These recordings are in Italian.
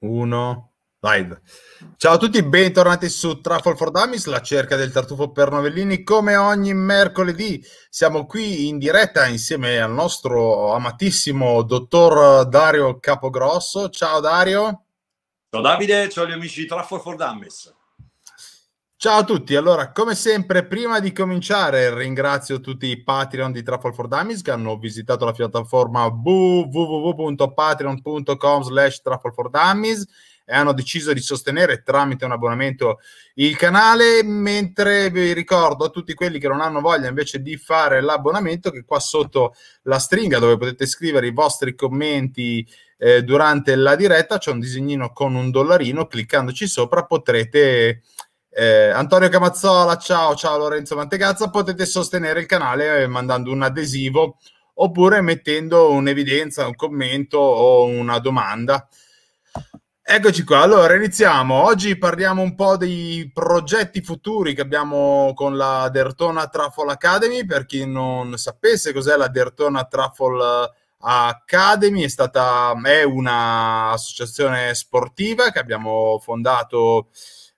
1. Live. Ciao a tutti, bentornati su Truffle for Dummies, la cerca del tartufo per novellini. Come ogni mercoledì siamo qui in diretta insieme al nostro amatissimo dottor Dario Capogrosso. Ciao Dario. Ciao Davide, ciao gli amici di Truffle for Dummies. Ciao a tutti, allora come sempre prima di cominciare ringrazio tutti i Patreon di Truffle for Dummies che hanno visitato la piattaforma www.patreon.com slash Truffle for Dummies e hanno deciso di sostenere tramite un abbonamento il canale, mentre vi ricordo a tutti quelli che non hanno voglia invece di fare l'abbonamento che qua sotto la stringa dove potete scrivere i vostri commenti eh, durante la diretta c'è un disegnino con un dollarino, cliccandoci sopra potrete... Eh, Antonio Camazzola, ciao, ciao Lorenzo Mantegazza, potete sostenere il canale eh, mandando un adesivo oppure mettendo un'evidenza, un commento o una domanda. Eccoci qua, allora iniziamo. Oggi parliamo un po' dei progetti futuri che abbiamo con la Dertona Truffle Academy. Per chi non sapesse cos'è la Dertona Truffle eh, Academy, è, stata, è un'associazione sportiva che abbiamo fondato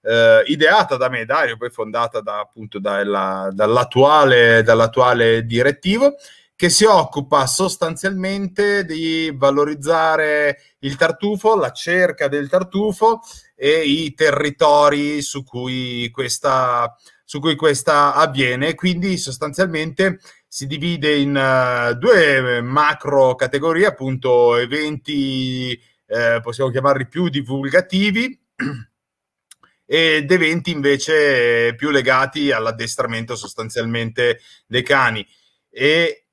eh, ideata da me, Dario, poi fondata da, appunto dalla, dall'attuale, dall'attuale direttivo, che si occupa sostanzialmente di valorizzare il tartufo, la cerca del tartufo e i territori su cui questa, su cui questa avviene. Quindi sostanzialmente si divide in uh, due macro categorie, appunto eventi, eh, possiamo chiamarli più divulgativi. ed eventi invece più legati all'addestramento sostanzialmente dei cani e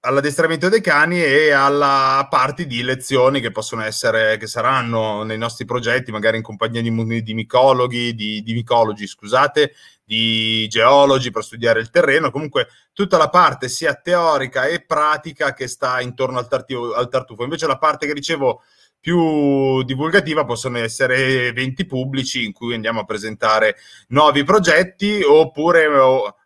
all'addestramento dei cani e alla parte di lezioni che possono essere, che saranno nei nostri progetti, magari in compagnia di, di micologi, di, di micologi, scusate, di geologi per studiare il terreno, comunque tutta la parte sia teorica e pratica che sta intorno al, tartufo. Invece la parte che dicevo più divulgativa possono essere eventi pubblici in cui andiamo a presentare nuovi progetti oppure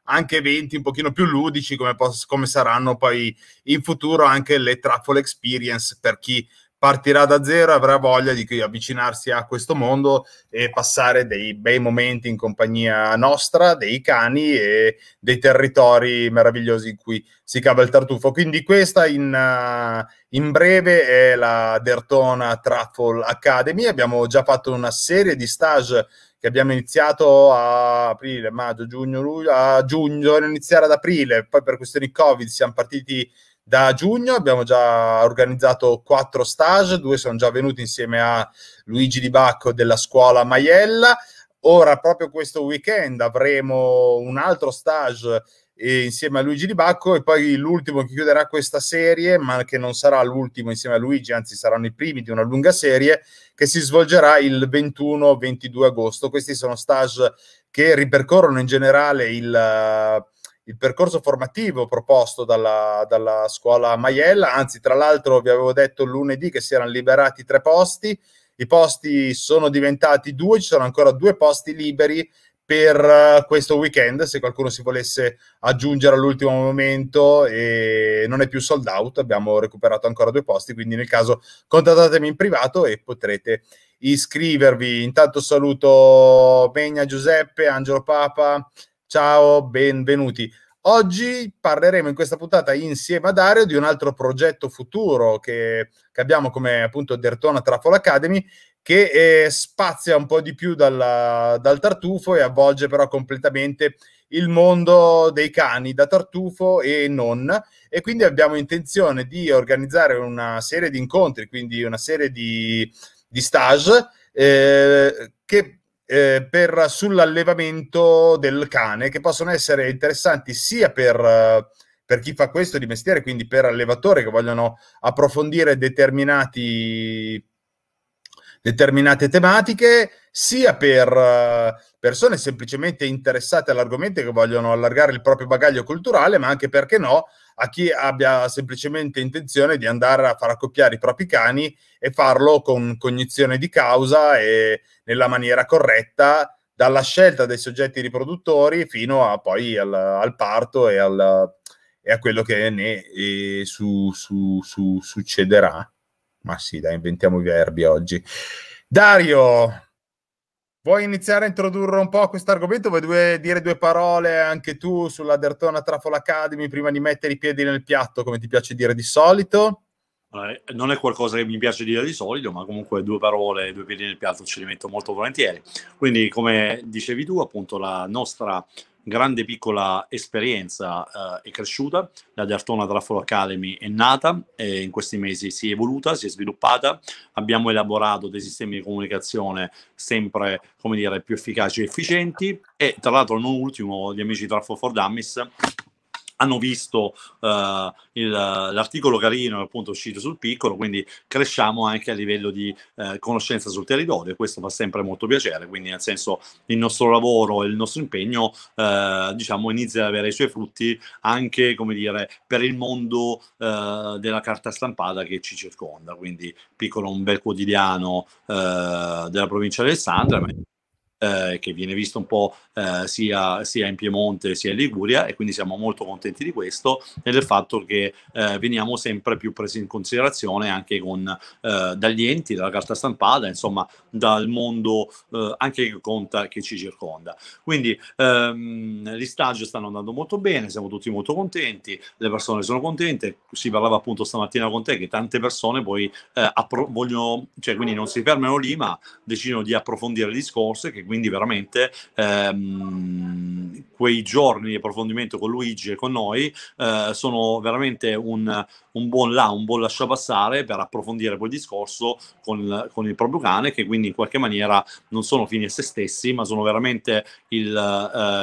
anche eventi un pochino più ludici come, poss- come saranno poi in futuro anche le Truffle Experience per chi partirà da zero e avrà voglia di avvicinarsi a questo mondo e passare dei bei momenti in compagnia nostra, dei cani e dei territori meravigliosi in cui si cava il tartufo. Quindi questa in, uh, in breve è la Dertona Truffle Academy. Abbiamo già fatto una serie di stage che abbiamo iniziato a aprile, maggio, giugno, luglio, a giugno, iniziare ad aprile, poi per questioni Covid siamo partiti da giugno abbiamo già organizzato quattro stage, due sono già venuti insieme a Luigi Di Bacco della scuola Maiella. Ora, proprio questo weekend, avremo un altro stage eh, insieme a Luigi Di Bacco e poi l'ultimo che chiuderà questa serie, ma che non sarà l'ultimo insieme a Luigi, anzi saranno i primi di una lunga serie che si svolgerà il 21-22 agosto. Questi sono stage che ripercorrono in generale il eh, il percorso formativo proposto dalla, dalla scuola Maiella, anzi tra l'altro vi avevo detto lunedì che si erano liberati tre posti, i posti sono diventati due, ci sono ancora due posti liberi per eh, questo weekend se qualcuno si volesse aggiungere all'ultimo momento e non è più sold out abbiamo recuperato ancora due posti quindi nel caso contattatemi in privato e potrete iscrivervi intanto saluto Megna Giuseppe Angelo Papa Ciao, benvenuti. Oggi parleremo in questa puntata insieme a Dario di un altro progetto futuro che, che abbiamo come appunto Dertona Trafol Academy che eh, spazia un po' di più dalla, dal tartufo e avvolge però completamente il mondo dei cani da tartufo e non e quindi abbiamo intenzione di organizzare una serie di incontri, quindi una serie di, di stage eh, che eh, per, sull'allevamento del cane, che possono essere interessanti sia per, eh, per, chi fa questo di mestiere, quindi per allevatori che vogliono approfondire determinati determinate tematiche, sia per eh, persone semplicemente interessate all'argomento e che vogliono allargare il proprio bagaglio culturale, ma anche perché no, a chi abbia semplicemente intenzione di andare a far accoppiare i propri cani e farlo con cognizione di causa e nella maniera corretta, dalla scelta dei soggetti riproduttori fino a poi al, al parto e, al, e, a quello che ne eh, su, su, su, succederà. Ma sì, dai, inventiamo i verbi oggi. Dario, vuoi iniziare a introdurre un po' questo argomento? Vuoi due, dire due parole anche tu sulla Dertona Trafol Academy prima di mettere i piedi nel piatto, come ti piace dire di solito? Eh, non è qualcosa che mi piace dire di solito, ma comunque due parole, due piedi nel piatto ce li metto molto volentieri. Quindi, come dicevi tu, appunto, la nostra grande piccola esperienza eh, è cresciuta, la Dartona Traffic Academy è nata, e in questi mesi si è evoluta, si è sviluppata, abbiamo elaborato dei sistemi di comunicazione sempre dire, più efficaci e efficienti e tra l'altro non ultimo gli amici di Traffic for Dummies hanno visto uh, il, l'articolo carino appunto uscito sul piccolo, quindi cresciamo anche a livello di uh, conoscenza sul territorio e questo fa sempre molto piacere, quindi nel senso il nostro lavoro e il nostro impegno uh, diciamo inizia ad avere i suoi frutti anche come dire per il mondo della carta stampata che ci circonda, quindi piccolo un bel quotidiano della provincia di Alessandria, ma eh, che viene visto un po' eh, sia, sia, in Piemonte sia in Liguria e quindi siamo molto contenti di questo e del fatto che eh, veniamo sempre più presi in considerazione anche con, eh, dagli enti, dalla carta stampata, insomma dal mondo eh, anche che conta, che ci circonda. Quindi ehm, gli stage stanno andando molto bene, siamo tutti molto contenti, le persone sono contente, si parlava appunto stamattina con te che tante persone poi appro- vogliono, cioè quindi non si fermano lì ma decidono di approfondire il discorso e che quindi veramente ehm, quei giorni di approfondimento con Luigi e con noi eh, sono veramente un, un, buon là, un buon lascia passare per approfondire poi il discorso con, con, il proprio cane, che quindi in qualche maniera non sono fini a se stessi, ma sono veramente il,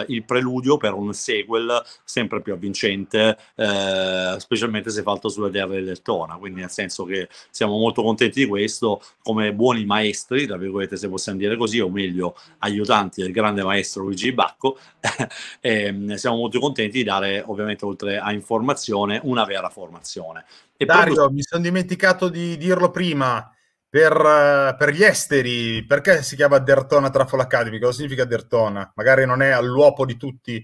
eh, il preludio per un sequel sempre più avvincente, eh, specialmente se fatto sulla terra del Tona. Quindi nel senso che siamo molto contenti di questo, come buoni maestri, tra virgolette se possiamo dire così, o meglio aiutanti del grande maestro Luigi Bacco e ehm, siamo molto contenti di dare ovviamente oltre a informazione una vera formazione. E Dario, proprio... mi sono dimenticato di dirlo prima. Per, eh, per, gli esteri, perché si chiama Dertona Traffle Academy? Cosa significa Dertona? Magari non è all'uopo di tutti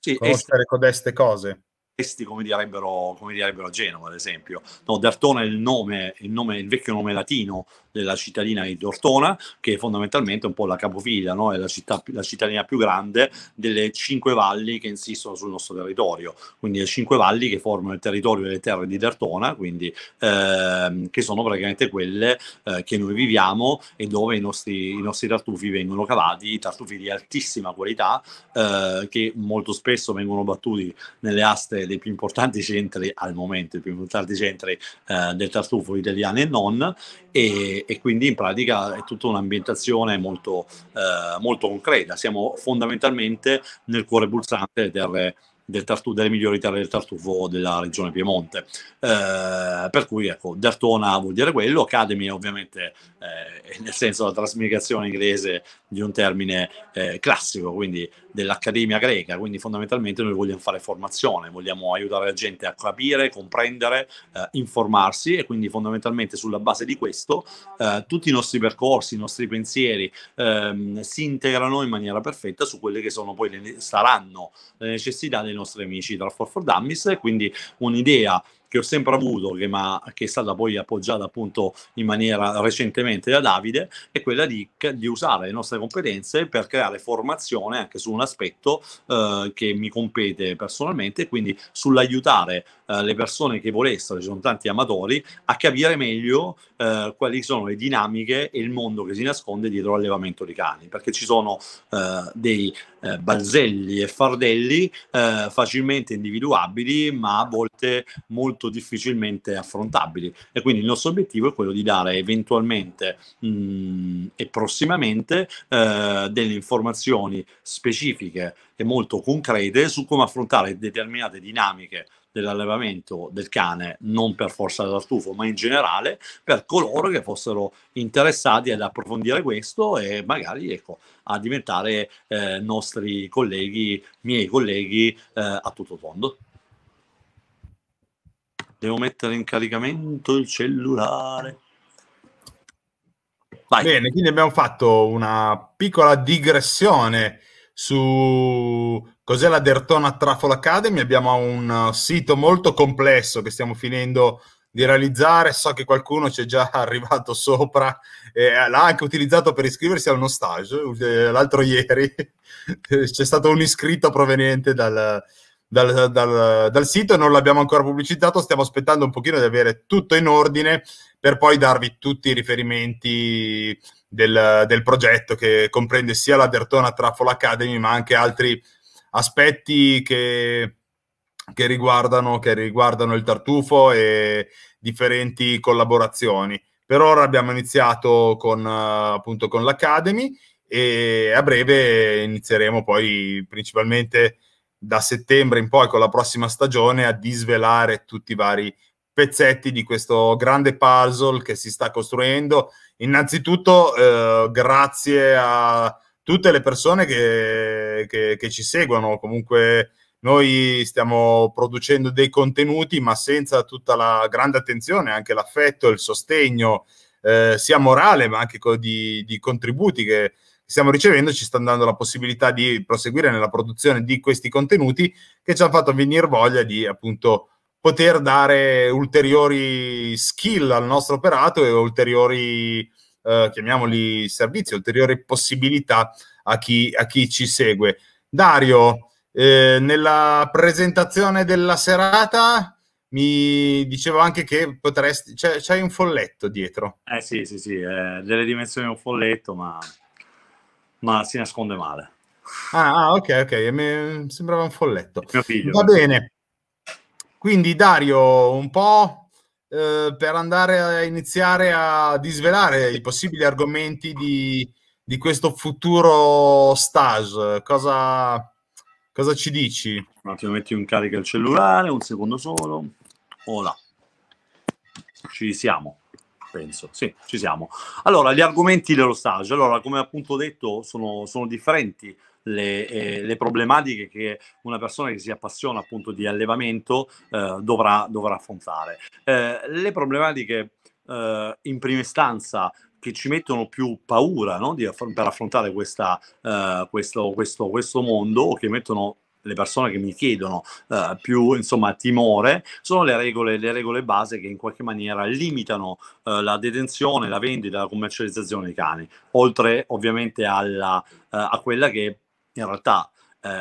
sì, conoscere est- codeste cose testi come direbbero, come direbbero a Genova, ad esempio. No, D'Artona è il nome, il nome, il vecchio nome latino della cittadina di D'Ortona, che è fondamentalmente un po' la capofila, no? è la, città, la cittadina più grande delle cinque valli che insistono sul nostro territorio, quindi le cinque valli che formano il territorio delle terre di D'Artona, quindi ehm, che sono praticamente quelle eh, che noi viviamo e dove i nostri, i nostri, tartufi vengono cavati, tartufi di altissima qualità eh, che molto spesso vengono battuti nelle aste dei più importanti centri al momento, i più importanti centri eh, del tartufo italiano e non, e, e, quindi in pratica è tutta un'ambientazione molto, eh, molto concreta, siamo fondamentalmente nel cuore pulsante delle terre del tartu- delle migliori terre del tartufo della regione Piemonte. Eh, per cui ecco, Dertona vuol dire quello, Academy ovviamente eh, nel senso della trasmigrazione inglese di un termine eh, classico, quindi dell'Accademia greca, quindi fondamentalmente noi vogliamo fare formazione, vogliamo aiutare la gente a capire, comprendere, eh, informarsi e quindi fondamentalmente sulla base di questo eh, tutti i nostri percorsi, i nostri pensieri ehm, si integrano in maniera perfetta su quelle che sono poi le, saranno le necessità delle nostri amici dal For for Dummies, quindi un'idea che ho sempre avuto, che, ma, che è stata poi appoggiata appunto in maniera recentemente da Davide, è quella di, di usare le nostre competenze per creare formazione anche su un aspetto eh, che mi compete personalmente, quindi sull'aiutare eh, le persone che volessero, ci sono tanti amatori, a capire meglio eh, quali sono le dinamiche e il mondo che si nasconde dietro all'allevamento di cani, perché ci sono eh, dei eh, balzelli e fardelli eh, facilmente individuabili, ma a volte molto molto difficilmente affrontabili e quindi il nostro obiettivo è quello di dare eventualmente mh, e prossimamente eh, delle informazioni specifiche e molto concrete su come affrontare determinate dinamiche dell'allevamento del cane, non per forza da tartufo, ma in generale per coloro che fossero interessati ad approfondire questo e magari ecco, a diventare eh, nostri colleghi, miei colleghi eh, a tutto tondo. Devo mettere in caricamento il cellulare. Vai. Bene, quindi abbiamo fatto una piccola digressione su cos'è la Dertona Trafol Academy. Abbiamo un sito molto complesso che stiamo finendo di realizzare. So che qualcuno ci è già arrivato sopra e l'ha anche utilizzato per iscriversi a uno stage. Eh, l'altro ieri c'è stato un iscritto proveniente dal, dal, dal, dal sito, non l'abbiamo ancora pubblicizzato, stiamo aspettando un pochino di avere tutto in ordine per poi darvi tutti i riferimenti del, del progetto che comprende sia la Dertona Truffle Academy ma anche altri aspetti che, che, riguardano, che riguardano il tartufo e differenti collaborazioni. Per ora abbiamo iniziato con, appunto con l'Academy e a breve inizieremo poi principalmente da settembre in poi con la prossima stagione a disvelare tutti i vari pezzetti di questo grande puzzle che si sta costruendo. Innanzitutto eh, grazie a tutte le persone che, che, che, ci seguono, comunque noi stiamo producendo dei contenuti ma senza tutta la grande attenzione, anche l'affetto, il sostegno eh, sia morale ma anche di, di contributi che stiamo ricevendo ci stanno dando la possibilità di proseguire nella produzione di questi contenuti che ci hanno fatto venire voglia di appunto poter dare ulteriori skill al nostro operato e ulteriori, eh, chiamiamoli servizi, ulteriori possibilità a chi, a chi ci segue. Dario, eh, nella presentazione della serata mi dicevo anche che potresti, c'è, un folletto dietro. Eh sì, sì, sì, eh, delle dimensioni di un folletto, ma ma si nasconde male. Ah, ah ok, ok, mi sembrava un folletto. Figlio, Va bene. Quindi Dario, un po' eh, per andare a iniziare a disvelare i possibili argomenti di, di questo futuro stage, cosa, cosa ci dici? Un attimo, metti in carica il cellulare, un secondo solo. Hola. Ci siamo penso. Sì, ci siamo. Allora, gli argomenti dello stage. Allora, come appunto detto, sono, sono differenti le, eh, le, problematiche che una persona che si appassiona appunto di allevamento eh, dovrà, dovrà, affrontare. Eh, le problematiche eh, in prima istanza che ci mettono più paura no? aff- per affrontare questa, eh, questo, questo, questo mondo o che mettono le persone che mi chiedono uh, più insomma, timore sono le regole, le regole, base che in qualche maniera limitano uh, la detenzione, la vendita, la commercializzazione dei cani, oltre ovviamente alla, uh, a quella che in realtà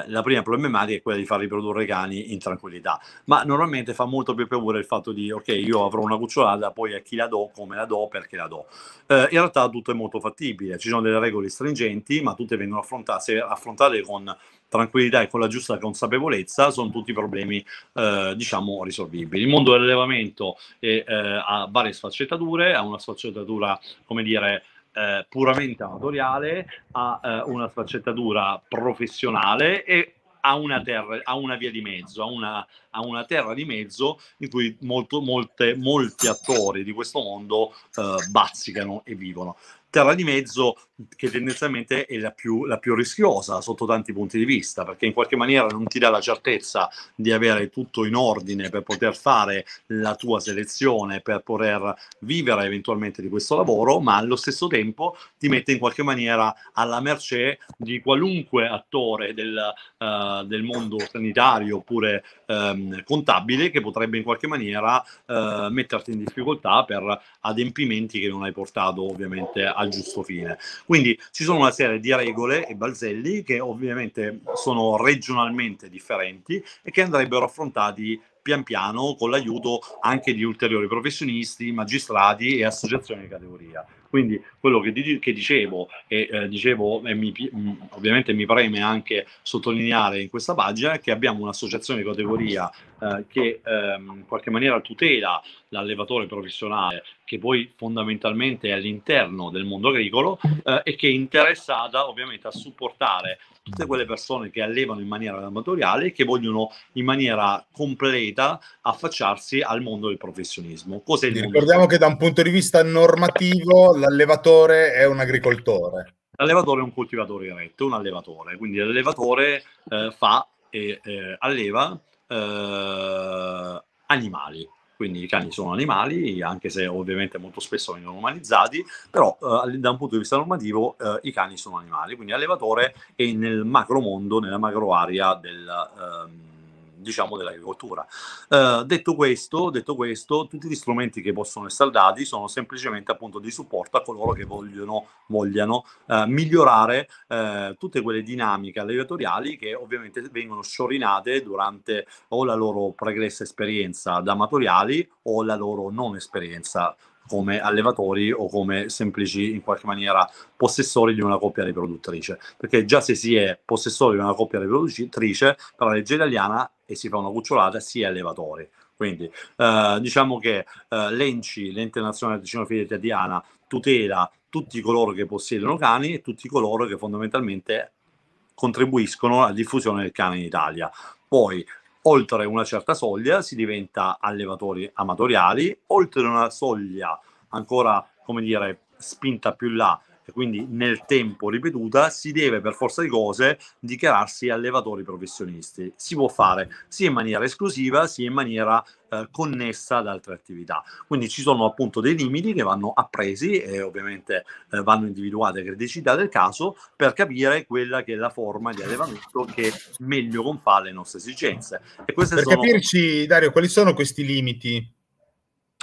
la prima problematica è quella di far riprodurre i cani in tranquillità, ma normalmente fa molto più paura il fatto di ok, io avrò una cucciolata, poi a chi la do, come la do, perché la do. Eh, in realtà tutto è molto fattibile, ci sono delle regole stringenti, ma tutte vengono affrontate, affrontate con tranquillità e con la giusta consapevolezza sono tutti problemi eh, diciamo risolvibili. Il mondo dell'allevamento è, eh, ha varie sfaccettature, ha una sfaccettatura come dire eh, puramente amatoriale, ha eh, una sfaccettatura professionale e ha una, terra, ha una via di mezzo, ha una, ha una terra di mezzo in cui molto, molte, molti attori di questo mondo eh, bazzicano e vivono terra di mezzo che tendenzialmente è la più, la più, rischiosa sotto tanti punti di vista, perché in qualche maniera non ti dà la certezza di avere tutto in ordine per poter fare la tua selezione, per poter vivere eventualmente di questo lavoro, ma allo stesso tempo ti mette in qualche maniera alla mercé di qualunque attore del, uh, del mondo sanitario oppure um, contabile che potrebbe in qualche maniera uh, metterti in difficoltà per adempimenti che non hai portato ovviamente a al giusto fine. Quindi ci sono una serie di regole e balzelli che ovviamente sono regionalmente differenti e che andrebbero affrontati pian piano con l'aiuto anche di ulteriori professionisti, magistrati e associazioni di categoria. Quindi quello che, di- che dicevo, e, eh, dicevo e mi, mm, ovviamente mi preme anche sottolineare in questa pagina, è che abbiamo un'associazione di categoria eh, che ehm, in qualche maniera tutela l'allevatore professionale che poi fondamentalmente è all'interno del mondo agricolo eh, e che è interessata ovviamente a supportare tutte quelle persone che allevano in maniera amatoriale e che vogliono in maniera completa affacciarsi al mondo del professionismo. Cos'è il ricordiamo che da un punto di vista normativo l'allevatore è un agricoltore. L'allevatore è un coltivatore diretto, un allevatore, quindi l'allevatore eh, fa e eh, alleva eh, animali. Quindi i cani sono animali, anche se ovviamente molto spesso vengono umanizzati, però eh, da un punto di vista normativo eh, i cani sono animali, quindi allevatore è nel macro mondo, nella macro area del... Ehm, diciamo, dell'agricoltura. Eh, detto, questo, detto, questo, tutti gli strumenti che possono essere dati sono semplicemente appunto di supporto a coloro che vogliono, vogliano eh, migliorare eh, tutte quelle dinamiche allevatoriali che ovviamente vengono sciorinate durante o la loro pregressa esperienza da amatoriali o la loro non esperienza come allevatori o come semplici, in qualche maniera, possessori di una coppia riproduttrice. Perché già se si è possessori di una coppia riproduttrice, per la legge italiana, e si fa una cucciolata, si è allevatori. Quindi eh, diciamo che eh, l'ENCI, l'Ente Nazionale di Ticino Fede Tatiana, tutela tutti coloro che possiedono cani e tutti coloro che fondamentalmente contribuiscono alla diffusione del cane in Italia. Poi oltre una certa soglia si diventa allevatori amatoriali, oltre una soglia ancora, come dire, spinta più là e quindi nel tempo ripetuta, si deve per forza di cose dichiararsi allevatori professionisti. Si può fare sia in maniera esclusiva sia in maniera eh, connessa ad altre attività. Quindi ci sono appunto dei limiti che vanno appresi e ovviamente eh, vanno individuate le criticità del caso per capire quella che è la forma di allevamento che meglio confà le nostre esigenze. E per sono... capirci, Dario, quali sono questi limiti?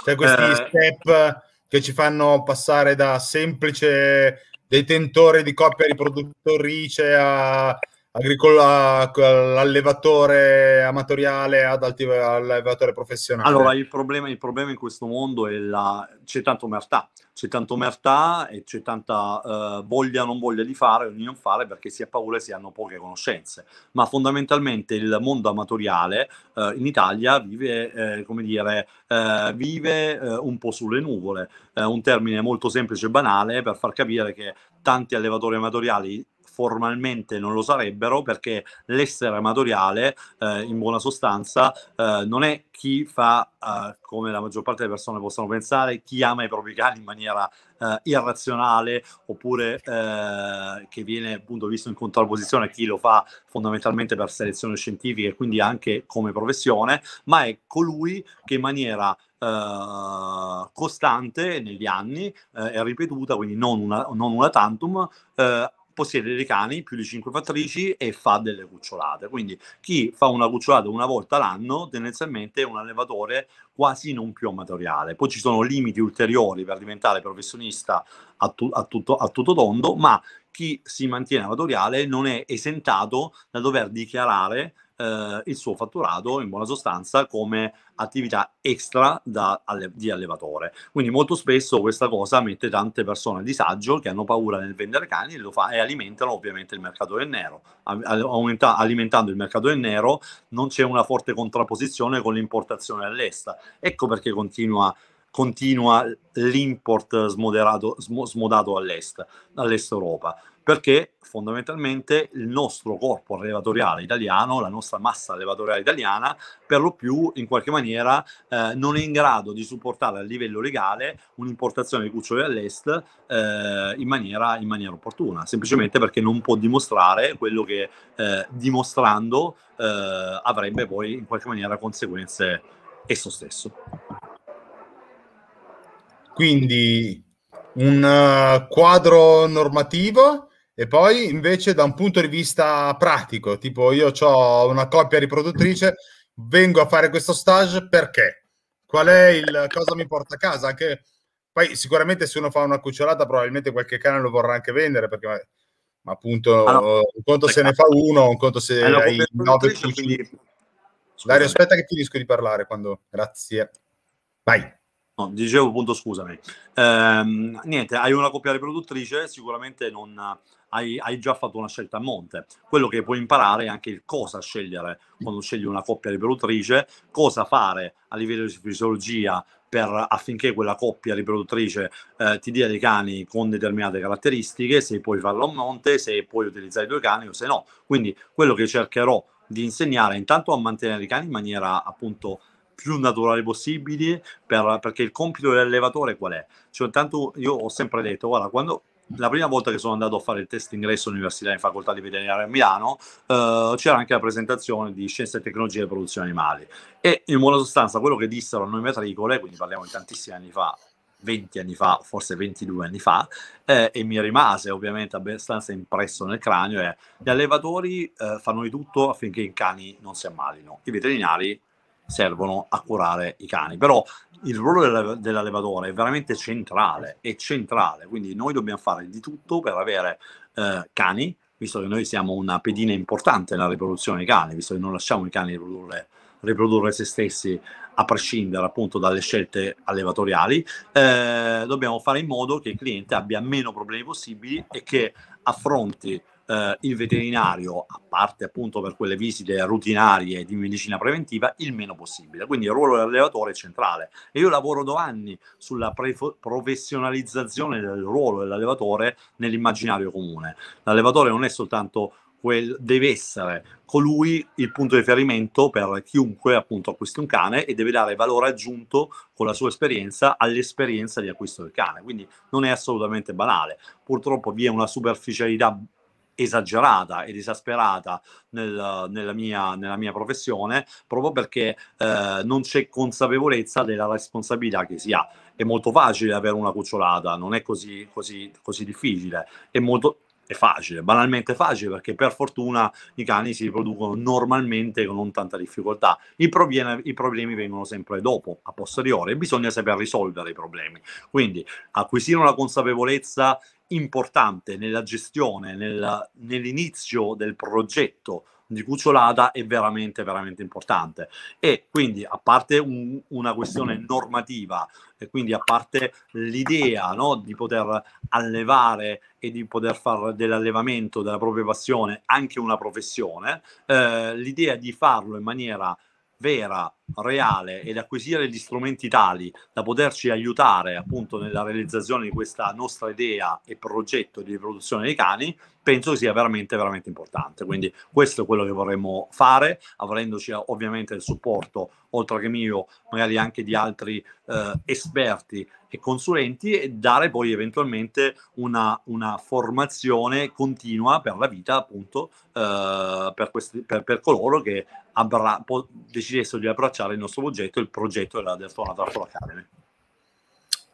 Cioè questi eh... step che ci fanno passare da semplice detentore di coppia riproduttrice a agricola, all'allevatore amatoriale ad alti, allevatore professionale? Allora, il problema, il problema in questo mondo è la... c'è tanta omertà, c'è tanta omertà e c'è tanta eh, voglia o non voglia di fare o di non fare perché si ha paura e si hanno poche conoscenze. Ma fondamentalmente il mondo amatoriale eh, in Italia vive, eh, come dire, eh, vive eh, un po' sulle nuvole. Eh, un termine molto semplice e banale per far capire che tanti allevatori amatoriali formalmente non lo sarebbero perché l'essere amatoriale eh, in buona sostanza eh, non è chi fa eh, come la maggior parte delle persone possono pensare chi ama i propri cani in maniera eh, irrazionale oppure eh, che viene appunto visto in contrapposizione a chi lo fa fondamentalmente per selezione scientifica e quindi anche come professione ma è colui che in maniera eh, costante negli anni uh, è ripetuta, quindi non una, non una tantum, uh, possiede dei cani più di 5 fattrici e fa delle cucciolate. Quindi chi fa una cucciolata una volta l'anno tendenzialmente è un allevatore quasi non più amatoriale. Poi ci sono limiti ulteriori per diventare professionista a, tu, a, tutto, a tutto tondo, ma chi si mantiene amatoriale non è esentato da dover dichiarare eh, il suo fatturato in buona sostanza come attività extra da, alle, di allevatore. Quindi molto spesso questa cosa mette tante persone a disagio che hanno paura nel vendere cani e, lo fa, e alimentano ovviamente il mercato del nero. aumenta, alimentando il mercato del nero non c'è una forte contrapposizione con l'importazione all'est. Ecco perché continua continua l'import smodato all'est, all'est Europa perché fondamentalmente il nostro corpo allevatoriale italiano, la nostra massa allevatoriale italiana, per lo più in qualche maniera eh, non è in grado di supportare a livello legale un'importazione di cuccioli all'est eh, in, maniera, in, maniera, opportuna, semplicemente perché non può dimostrare quello che eh, dimostrando eh, avrebbe poi in qualche maniera conseguenze esso stesso. Quindi un uh, quadro normativo e poi invece da un punto di vista pratico, tipo io ho una coppia riproduttrice, vengo a fare questo stage perché? Qual è il cosa mi porta a casa? Anche, poi sicuramente se uno fa una cucciolata probabilmente qualche cane lo vorrà anche vendere perché ma, appunto ah, un conto se ne fa uno, un conto se allora, hai nove quindi... Dario, aspetta che finisco di parlare quando... Grazie. Vai. No, dicevo appunto scusami. Ehm, niente, hai una coppia riproduttrice, sicuramente non hai, hai, già fatto una scelta a monte. Quello che puoi imparare è anche il cosa scegliere quando scegli una coppia riproduttrice, cosa fare a livello di fisiologia per, affinché quella coppia riproduttrice eh, ti dia dei cani con determinate caratteristiche, se puoi farlo a monte, se puoi utilizzare i due cani o se no. Quindi quello che cercherò di insegnare intanto a mantenere i cani in maniera appunto più naturale possibile per, perché il compito dell'allevatore qual è? Cioè, intanto io ho sempre detto, guarda, quando la prima volta che sono andato a fare il test ingresso all'università in facoltà di veterinaria a Milano eh, c'era anche la presentazione di scienze e tecnologie e produzione animale e in buona sostanza quello che dissero a noi matricole, quindi parliamo di tantissimi anni fa, 20 anni fa, forse 22 anni fa, eh, e mi rimase ovviamente abbastanza impresso nel cranio, è gli allevatori eh, fanno di tutto affinché i cani non si ammalino, i veterinari servono a curare i cani. Però il ruolo dell'allevatore è veramente centrale, è centrale, quindi noi dobbiamo fare di tutto per avere eh, cani, visto che noi siamo una pedina importante nella riproduzione dei cani, visto che non lasciamo i cani riprodurre, riprodurre se stessi a prescindere appunto dalle scelte allevatoriali, eh, dobbiamo fare in modo che il cliente abbia meno problemi possibili e che affronti eh, il veterinario, a parte appunto per quelle visite rutinarie di medicina preventiva, il meno possibile. Quindi il ruolo dell'allevatore è centrale. E io lavoro da anni sulla pre- professionalizzazione del ruolo dell'allevatore nell'immaginario comune. L'allevatore non è soltanto quel, deve essere colui il punto di riferimento per chiunque appunto acquisti un cane e deve dare valore aggiunto con la sua esperienza all'esperienza di acquisto del cane. Quindi non è assolutamente banale. Purtroppo vi è una superficialità esagerata ed esasperata nel, nella, mia, nella, mia, professione proprio perché eh, non c'è consapevolezza della responsabilità che si ha. È molto facile avere una cucciolata, non è così, così, così difficile, è molto è facile, banalmente facile perché per fortuna i cani si riproducono normalmente con non tanta difficoltà. I problemi, i problemi vengono sempre dopo, a posteriore, bisogna saper risolvere i problemi. Quindi acquisire una consapevolezza importante nella gestione, nel, nell'inizio del progetto di Cucciolata è veramente, veramente importante. E quindi, a parte un, una questione normativa, e quindi a parte l'idea no, di poter allevare e di poter fare dell'allevamento della propria passione anche una professione, eh, l'idea di farlo in maniera vera, reale ed acquisire gli strumenti tali da poterci aiutare appunto nella realizzazione di questa nostra idea e progetto di riproduzione dei cani, penso sia veramente veramente importante. Quindi questo è quello che vorremmo fare, avrendoci eh, ovviamente il supporto, oltre che mio, magari anche di altri eh, esperti e consulenti e dare poi eventualmente una, una formazione continua per la vita appunto eh, per, questi, per, per coloro che abbra- po- decidessero di abbracciare il nostro progetto e il progetto della Deltona Tarpolo Academy.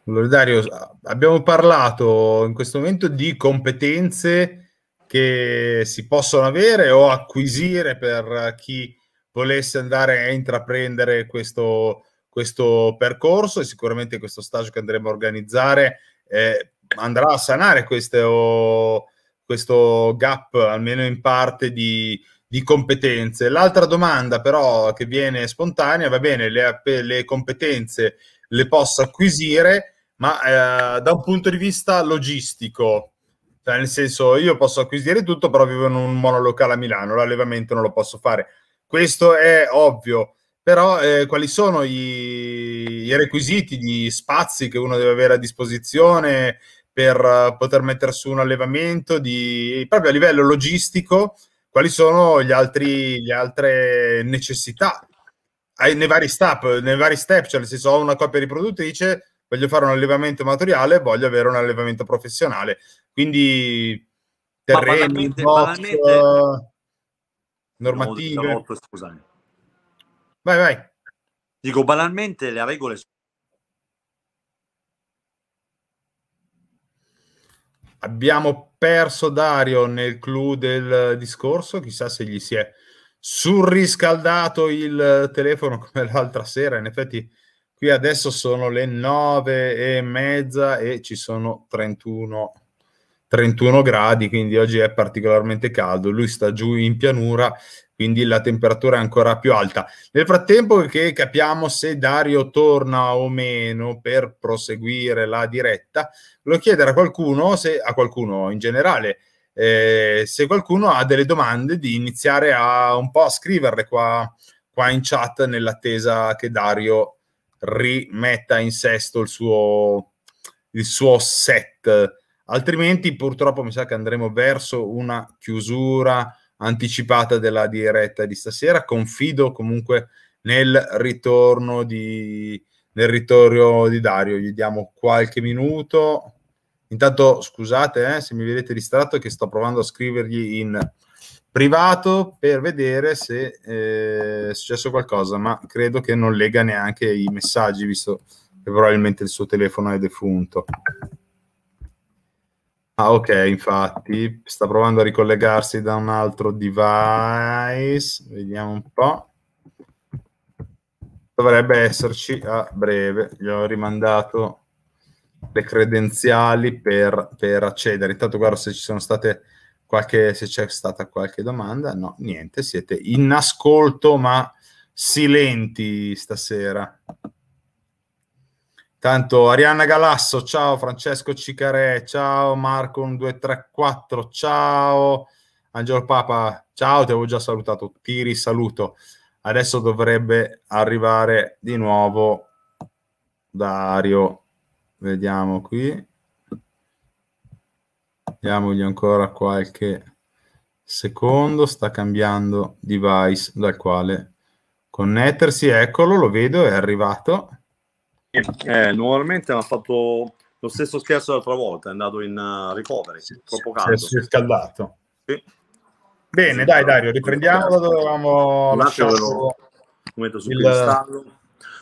Allora Dario, abbiamo parlato in questo momento di competenze che si possono avere o acquisire per chi volesse andare a intraprendere questo, questo percorso e sicuramente questo stage che andremo a organizzare eh, andrà a sanare questo, oh, questo gap, almeno in parte, di, di competenze. L'altra domanda però che viene spontanea, va bene, le, le competenze le posso acquisire, ma eh, da un punto di vista logistico, cioè nel senso io posso acquisire tutto, però vivo in un monolocale a Milano, l'allevamento non lo posso fare. Questo è ovvio, però eh, quali sono i, i, requisiti, gli spazi che uno deve avere a disposizione per uh, poter mettere su un allevamento, di, proprio a livello logistico, quali sono gli altri, le altre necessità nei vari, step, nei vari step, cioè se sono una coppia riproduttrice, voglio fare un allevamento amatoriale, voglio avere un allevamento professionale. Quindi terreni, box, normative. No, no, scusami. Vai, vai. Dico banalmente le regole Abbiamo perso Dario nel clou del discorso, chissà se gli si è surriscaldato il telefono come l'altra sera. In effetti, qui adesso sono le nove e mezza e ci sono 31 31 gradi, quindi oggi è particolarmente caldo, lui sta giù in pianura, quindi la temperatura è ancora più alta. Nel frattempo che capiamo se Dario torna o meno per proseguire la diretta, lo chiedere a qualcuno, se, a qualcuno in generale, eh, se qualcuno ha delle domande di iniziare a un po' a scriverle qua, qua in chat nell'attesa che Dario rimetta in sesto il suo, il suo set altrimenti purtroppo mi sa che andremo verso una chiusura anticipata della diretta di stasera. Confido comunque nel ritorno di, nel ritorno di Dario, gli diamo qualche minuto. Intanto scusate eh, se mi vedete distratto che sto provando a scrivergli in privato per vedere se eh, è successo qualcosa, ma credo che non lega neanche i messaggi, visto che probabilmente il suo telefono è defunto. Ah, ok, infatti, sta provando a ricollegarsi da un altro device. Vediamo un po'. Dovrebbe esserci a breve. Gli ho rimandato le credenziali per, per accedere. Intanto guardo se ci sono state qualche, se c'è stata qualche domanda. No, niente, siete in ascolto ma silenti stasera. Tanto Arianna Galasso, ciao Francesco Cicarè, ciao Marco 1234, ciao Angelo Papa, ciao, ti avevo già salutato, ti risaluto. Adesso dovrebbe arrivare di nuovo Dario, vediamo qui. Diamogli ancora qualche secondo, sta cambiando device dal quale connettersi, eccolo, lo vedo, è arrivato eh, nuovamente mi ha fatto lo stesso scherzo l'altra volta, è andato in uh, recovery, troppo caldo. Si è scaldato. Sì. Bene, sì, dai Dario, riprendiamo da dove avevamo lasciato lo... il...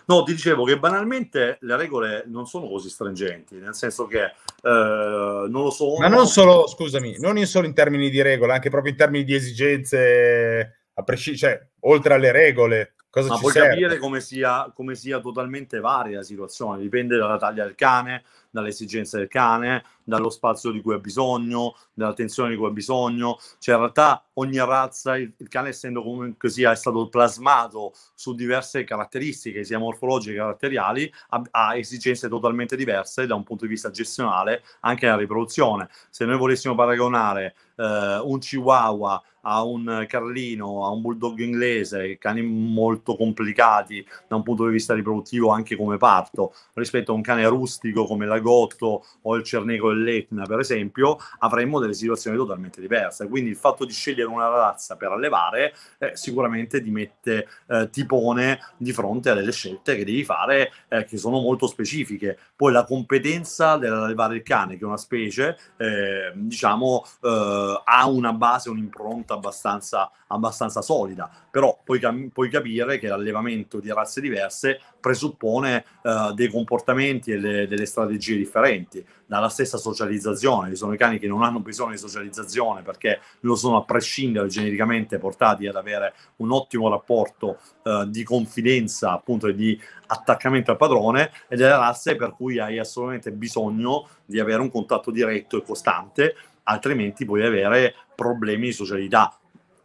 No, ti dicevo che banalmente le regole non sono così stringenti, nel senso che eh, non lo sono... Ma non solo, scusami, non solo in termini di regole, anche proprio in termini di esigenze, a prescindere, cioè, oltre alle regole, Cosa Ma puoi serve? capire come sia, come sia, totalmente varia la situazione, dipende dalla taglia del cane, dalle esigenze del cane, dallo spazio di cui ha bisogno, dall'attenzione di cui ha bisogno. Cioè, in realtà ogni razza, il, il cane essendo comunque sia, è stato plasmato su diverse caratteristiche, sia morfologiche che caratteriali, ha, ha, esigenze totalmente diverse da un punto di vista gestionale anche nella riproduzione. Se noi volessimo paragonare eh, un chihuahua a un carlino, a un bulldog inglese, cani molto complicati da un punto di vista riproduttivo anche come parto, rispetto a un cane rustico come l'agotto o il cerneco dell'Etna, per esempio, avremmo delle situazioni totalmente diverse. Quindi il fatto di scegliere una razza per allevare eh, sicuramente ti mette eh, tipone di fronte a delle scelte che devi fare eh, che sono molto specifiche. Poi la competenza dell'allevare il cane, che è una specie, eh, diciamo, eh, ha una base, un'impronta abbastanza, abbastanza solida, però puoi, cam- puoi, capire che l'allevamento di razze diverse presuppone eh, dei comportamenti e le, delle strategie differenti, dalla stessa socializzazione, ci sono i cani che non hanno bisogno di socializzazione perché lo sono a prescindere geneticamente portati ad avere un ottimo rapporto eh, di confidenza appunto e di attaccamento al padrone e delle razze per cui hai assolutamente bisogno di avere un contatto diretto e costante altrimenti puoi avere problemi di socialità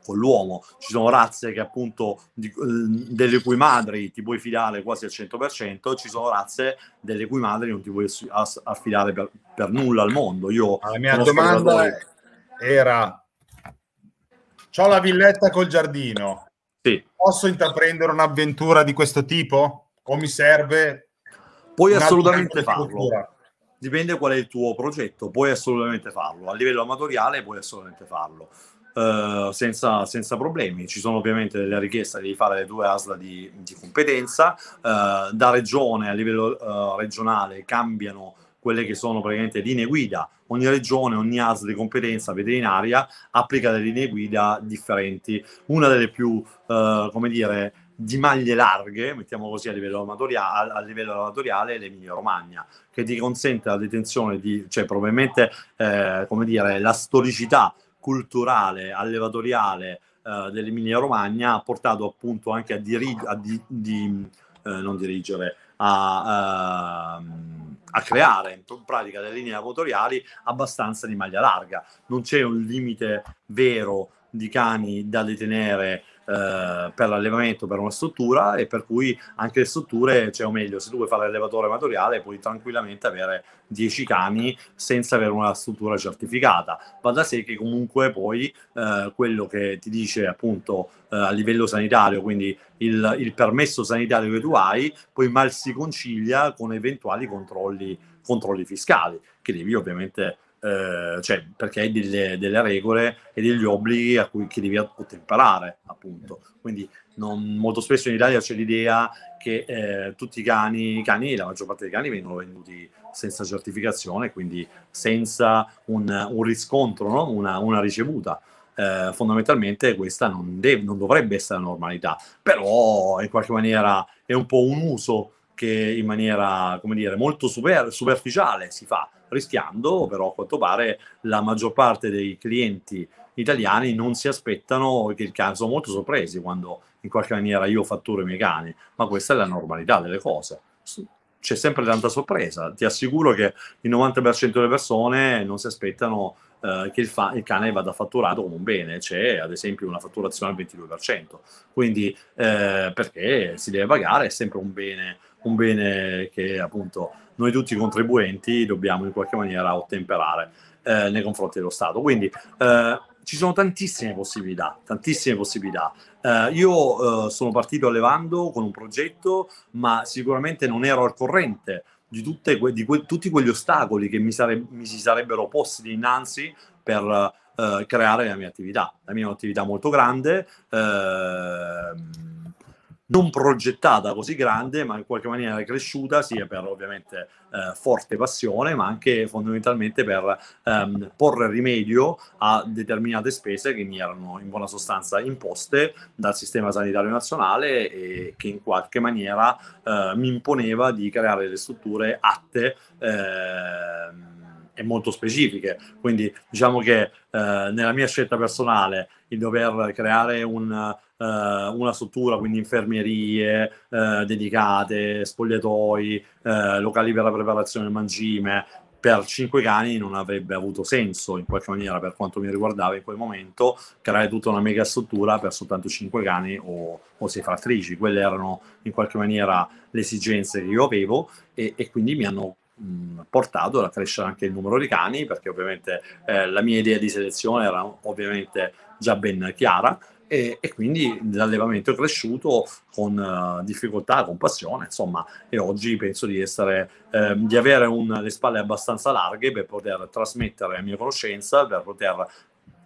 con l'uomo. Ci sono razze che appunto di, mm, delle cui madri ti puoi fidare quasi al 100%, ci sono razze delle cui madri non ti puoi affidare per, per nulla al mondo. Io la mia domanda era ho la villetta col giardino. Sì. Posso intraprendere un'avventura di questo tipo? O mi serve? Puoi assolutamente farlo. Cultura? dipende qual è il tuo progetto, puoi assolutamente farlo, a livello amatoriale puoi assolutamente farlo. Uh, senza, senza, problemi. Ci sono ovviamente delle richieste di fare le due ASL di, di competenza, uh, da regione a livello uh, regionale cambiano quelle che sono praticamente linee guida. Ogni regione, ogni ASL di competenza veterinaria applica delle linee guida differenti. Una delle più, come dire, di maglie larghe, mettiamo così a livello, amatoriale, a livello amatoriale, l'Emilia Romagna, che ti consente la detenzione di, cioè probabilmente, eh, come dire, la storicità culturale, allevatoriale eh, dell'Emilia Romagna ha portato appunto anche a, dirig- a di, di, eh, non dirigere, a, ehm, a, creare in pratica delle linee amatoriali abbastanza di maglia larga. Non c'è un limite vero di cani da detenere eh, per l'allevamento, per una struttura e per cui anche le strutture, cioè o meglio, se tu vuoi fare l'allevatore amatoriale puoi tranquillamente avere 10 cani senza avere una struttura certificata. Va da sé che comunque poi eh, quello che ti dice appunto eh, a livello sanitario, quindi il, il permesso sanitario che tu hai, poi mal si concilia con eventuali controlli, controlli fiscali che devi ovviamente eh, cioè, perché hai delle, delle, regole e degli obblighi a cui devi ottemperare, appunto. Quindi non, molto spesso in Italia c'è l'idea che eh, tutti i cani, i cani, la maggior parte dei cani vengono venduti senza certificazione, quindi senza un, un riscontro, no? una, una, ricevuta. Eh, fondamentalmente questa non, deve, non dovrebbe essere la normalità, però in qualche maniera è un po' un uso che in maniera, come dire, molto super, superficiale si fa, rischiando però a quanto pare la maggior parte dei clienti italiani non si aspettano che il caso sono molto sorpresi quando in qualche maniera io fatturo i miei cani, ma questa è la normalità delle cose. C'è sempre tanta sorpresa, ti assicuro che il 90% delle persone non si aspettano eh, che il, fa- il, cane vada fatturato come un bene, c'è ad esempio una fatturazione al 22%, quindi eh, perché si deve pagare è sempre un bene un bene che appunto noi tutti contribuenti dobbiamo in qualche maniera ottemperare eh, nei confronti dello Stato. Quindi eh, ci sono tantissime possibilità, tantissime possibilità. Eh, io eh, sono partito allevando con un progetto, ma sicuramente non ero al corrente di, que- di que- tutti quegli ostacoli che mi, sare- mi si sarebbero posti dinanzi per eh, creare la mia attività. La mia attività molto grande ehm, non progettata così grande, ma in qualche maniera è cresciuta sia per ovviamente eh, forte passione, ma anche fondamentalmente per ehm, porre rimedio a determinate spese che mi erano in buona sostanza imposte dal sistema sanitario nazionale e che in qualche maniera eh, mi imponeva di creare le strutture atte. Ehm, e molto specifiche. Quindi diciamo che eh, nella mia scelta personale il dover creare un, eh, una struttura, quindi infermierie eh, dedicate, spogliatoi, eh, locali per la preparazione del mangime, per cinque cani non avrebbe avuto senso in qualche maniera per quanto mi riguardava in quel momento creare tutta una mega struttura per soltanto cinque cani o, o sei frattrici. Quelle erano in qualche maniera le esigenze che io avevo e, e quindi mi hanno portato alla crescita anche il numero di cani, perché ovviamente eh, la mia idea di selezione era ovviamente già ben chiara, e, e, quindi l'allevamento è cresciuto con uh, difficoltà, con passione, insomma, e oggi penso di, essere, eh, di avere un, le spalle abbastanza larghe per poter trasmettere la mia conoscenza, per poter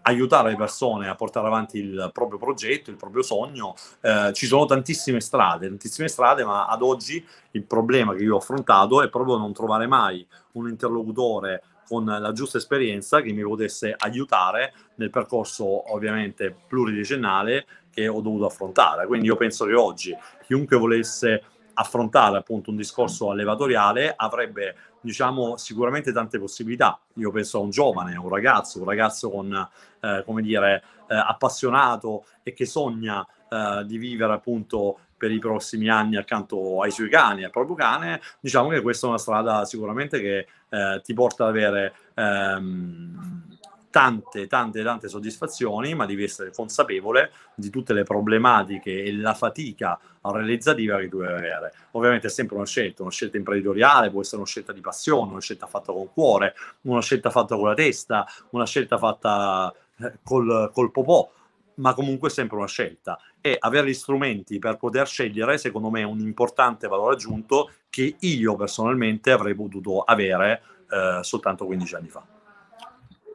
aiutare le persone a portare avanti il proprio progetto, il proprio sogno. Eh, ci sono tantissime strade, tantissime strade, ma ad oggi il problema che io ho affrontato è proprio non trovare mai un interlocutore con la giusta esperienza che mi potesse aiutare nel percorso ovviamente pluridecennale che ho dovuto affrontare. Quindi io penso che oggi chiunque volesse affrontare appunto un discorso allevatoriale avrebbe diciamo sicuramente tante possibilità. Io penso a un giovane, a un ragazzo, un ragazzo con eh, come dire, eh, appassionato e che sogna eh, di vivere appunto per i prossimi anni accanto ai suoi cani, al proprio cane, diciamo che questa è una strada sicuramente che eh, ti porta ad avere ehm, tante, tante, tante soddisfazioni, ma devi essere consapevole di tutte le problematiche e la fatica realizzativa che tu devi avere. Ovviamente è sempre una scelta, una scelta imprenditoriale, può essere una scelta di passione, una scelta fatta con cuore, una scelta fatta con la testa, una scelta fatta col, col popò, ma comunque sempre una scelta. E avere gli strumenti per poter scegliere, secondo me, è un importante valore aggiunto che io personalmente avrei potuto avere eh, soltanto 15 anni fa.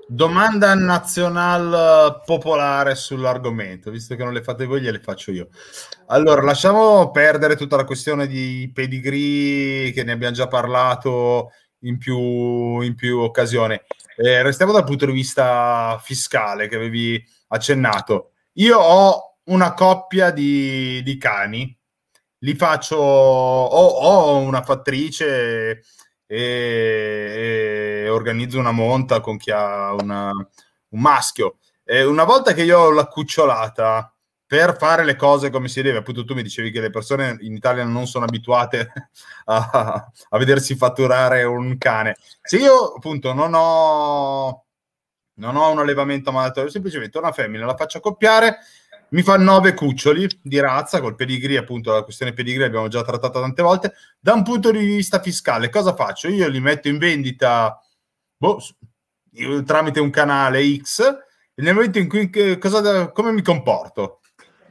Domanda nazionale eh, popolare sull'argomento, visto che non le fate voi, gliele faccio io. Allora, lasciamo perdere tutta la questione di pedigree, che ne abbiamo già parlato, in più, in più occasioni. Eh, restiamo dal punto di vista fiscale che avevi accennato. Io ho una coppia di, di cani, li faccio, ho, ho una fattrice e, e, organizzo una monta con chi ha una, un maschio. E una volta che io ho la cucciolata, per fare le cose come si deve, appunto tu mi dicevi che le persone in Italia non sono abituate a, a vedersi fatturare un cane. Se io appunto non ho, non ho un allevamento amatorio, semplicemente una femmina la faccio accoppiare, mi fa nove cuccioli di razza col pedigree, appunto la questione pedigree l'abbiamo già trattata tante volte. Da un punto di vista fiscale, cosa faccio? Io li metto in vendita boh, tramite un canale X, nel momento in cui cosa, come mi comporto?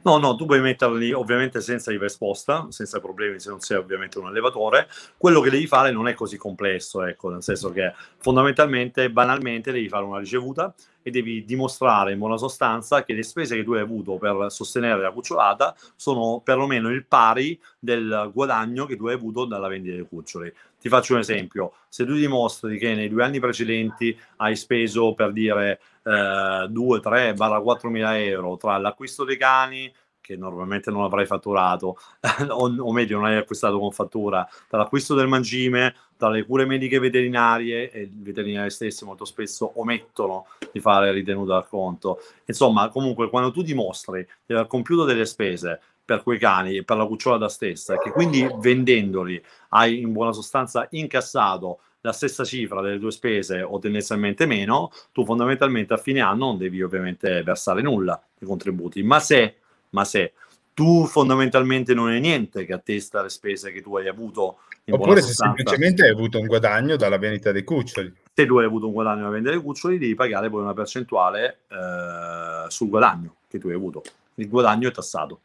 No, no, tu puoi metterli ovviamente senza ipersposta, senza problemi se non sei ovviamente un allevatore. Quello che devi fare non è così complesso, ecco, nel senso che fondamentalmente, banalmente, devi fare una ricevuta e devi dimostrare in buona sostanza che le spese che tu hai avuto per sostenere la cucciolata sono perlomeno il pari del guadagno che tu hai avuto dalla vendita dei cuccioli. Ti faccio un esempio, se tu dimostri che nei due anni precedenti hai speso per dire eh, 2, 3, 4 mila euro tra l'acquisto dei cani, che normalmente non avrei fatturato, o, o, meglio non hai acquistato con fattura, dall'acquisto del mangime, dalle cure mediche veterinarie, e i veterinari stessi molto spesso omettono di fare ritenuta al conto. Insomma, comunque, quando tu dimostri di aver compiuto delle spese per quei cani e per la cucciola da stessa, e che quindi vendendoli hai in buona sostanza incassato la stessa cifra delle due spese o tendenzialmente meno, tu fondamentalmente a fine anno non devi ovviamente versare nulla di contributi. Ma se ma se tu fondamentalmente non hai niente che attesta le spese che tu hai avuto in oppure se semplicemente hai avuto un guadagno dalla vendita dei cuccioli se tu hai avuto un guadagno dalla vendita dei cuccioli devi pagare poi una percentuale eh, sul guadagno che tu hai avuto il guadagno è tassato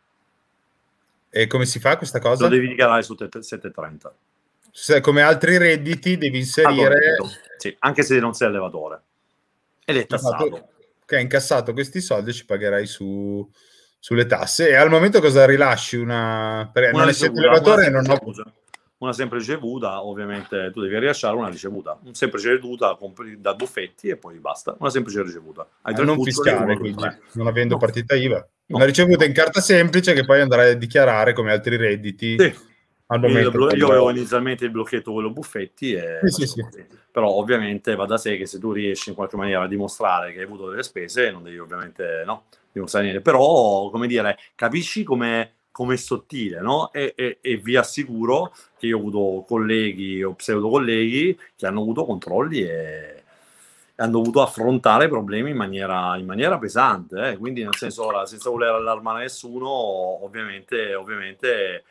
e come si fa questa cosa? lo devi dichiarare su 730 se, come altri redditi devi inserire sì, anche se non sei allevatore ed è tassato che hai incassato questi soldi ci pagherai su sulle tasse e al momento cosa rilasci? Una, una non essendo elevatore una, non ho... Una semplice ricevuta, ovviamente tu devi rilasciare una ricevuta, un semplice ricevuta da Buffetti e poi basta, una semplice ricevuta. Hai ah, non fiscale, quindi, non avendo no. partita IVA. No. Una ricevuta in carta semplice che poi andrai a dichiarare come altri redditi. Sì. Io, blo- io, avevo inizialmente il blocchetto quello Buffetti, e sì, sì, sì. però ovviamente va da sé che se tu riesci in qualche maniera a dimostrare che hai avuto delle spese, non devi ovviamente no, di Mussolini. Però, come dire, capisci come è sottile, no? E, e, e, vi assicuro che io ho avuto colleghi o pseudo colleghi che hanno avuto controlli e, hanno dovuto affrontare problemi in maniera, in maniera pesante. Eh? Quindi, nel senso, ora, senza voler allarmare nessuno, ovviamente, ovviamente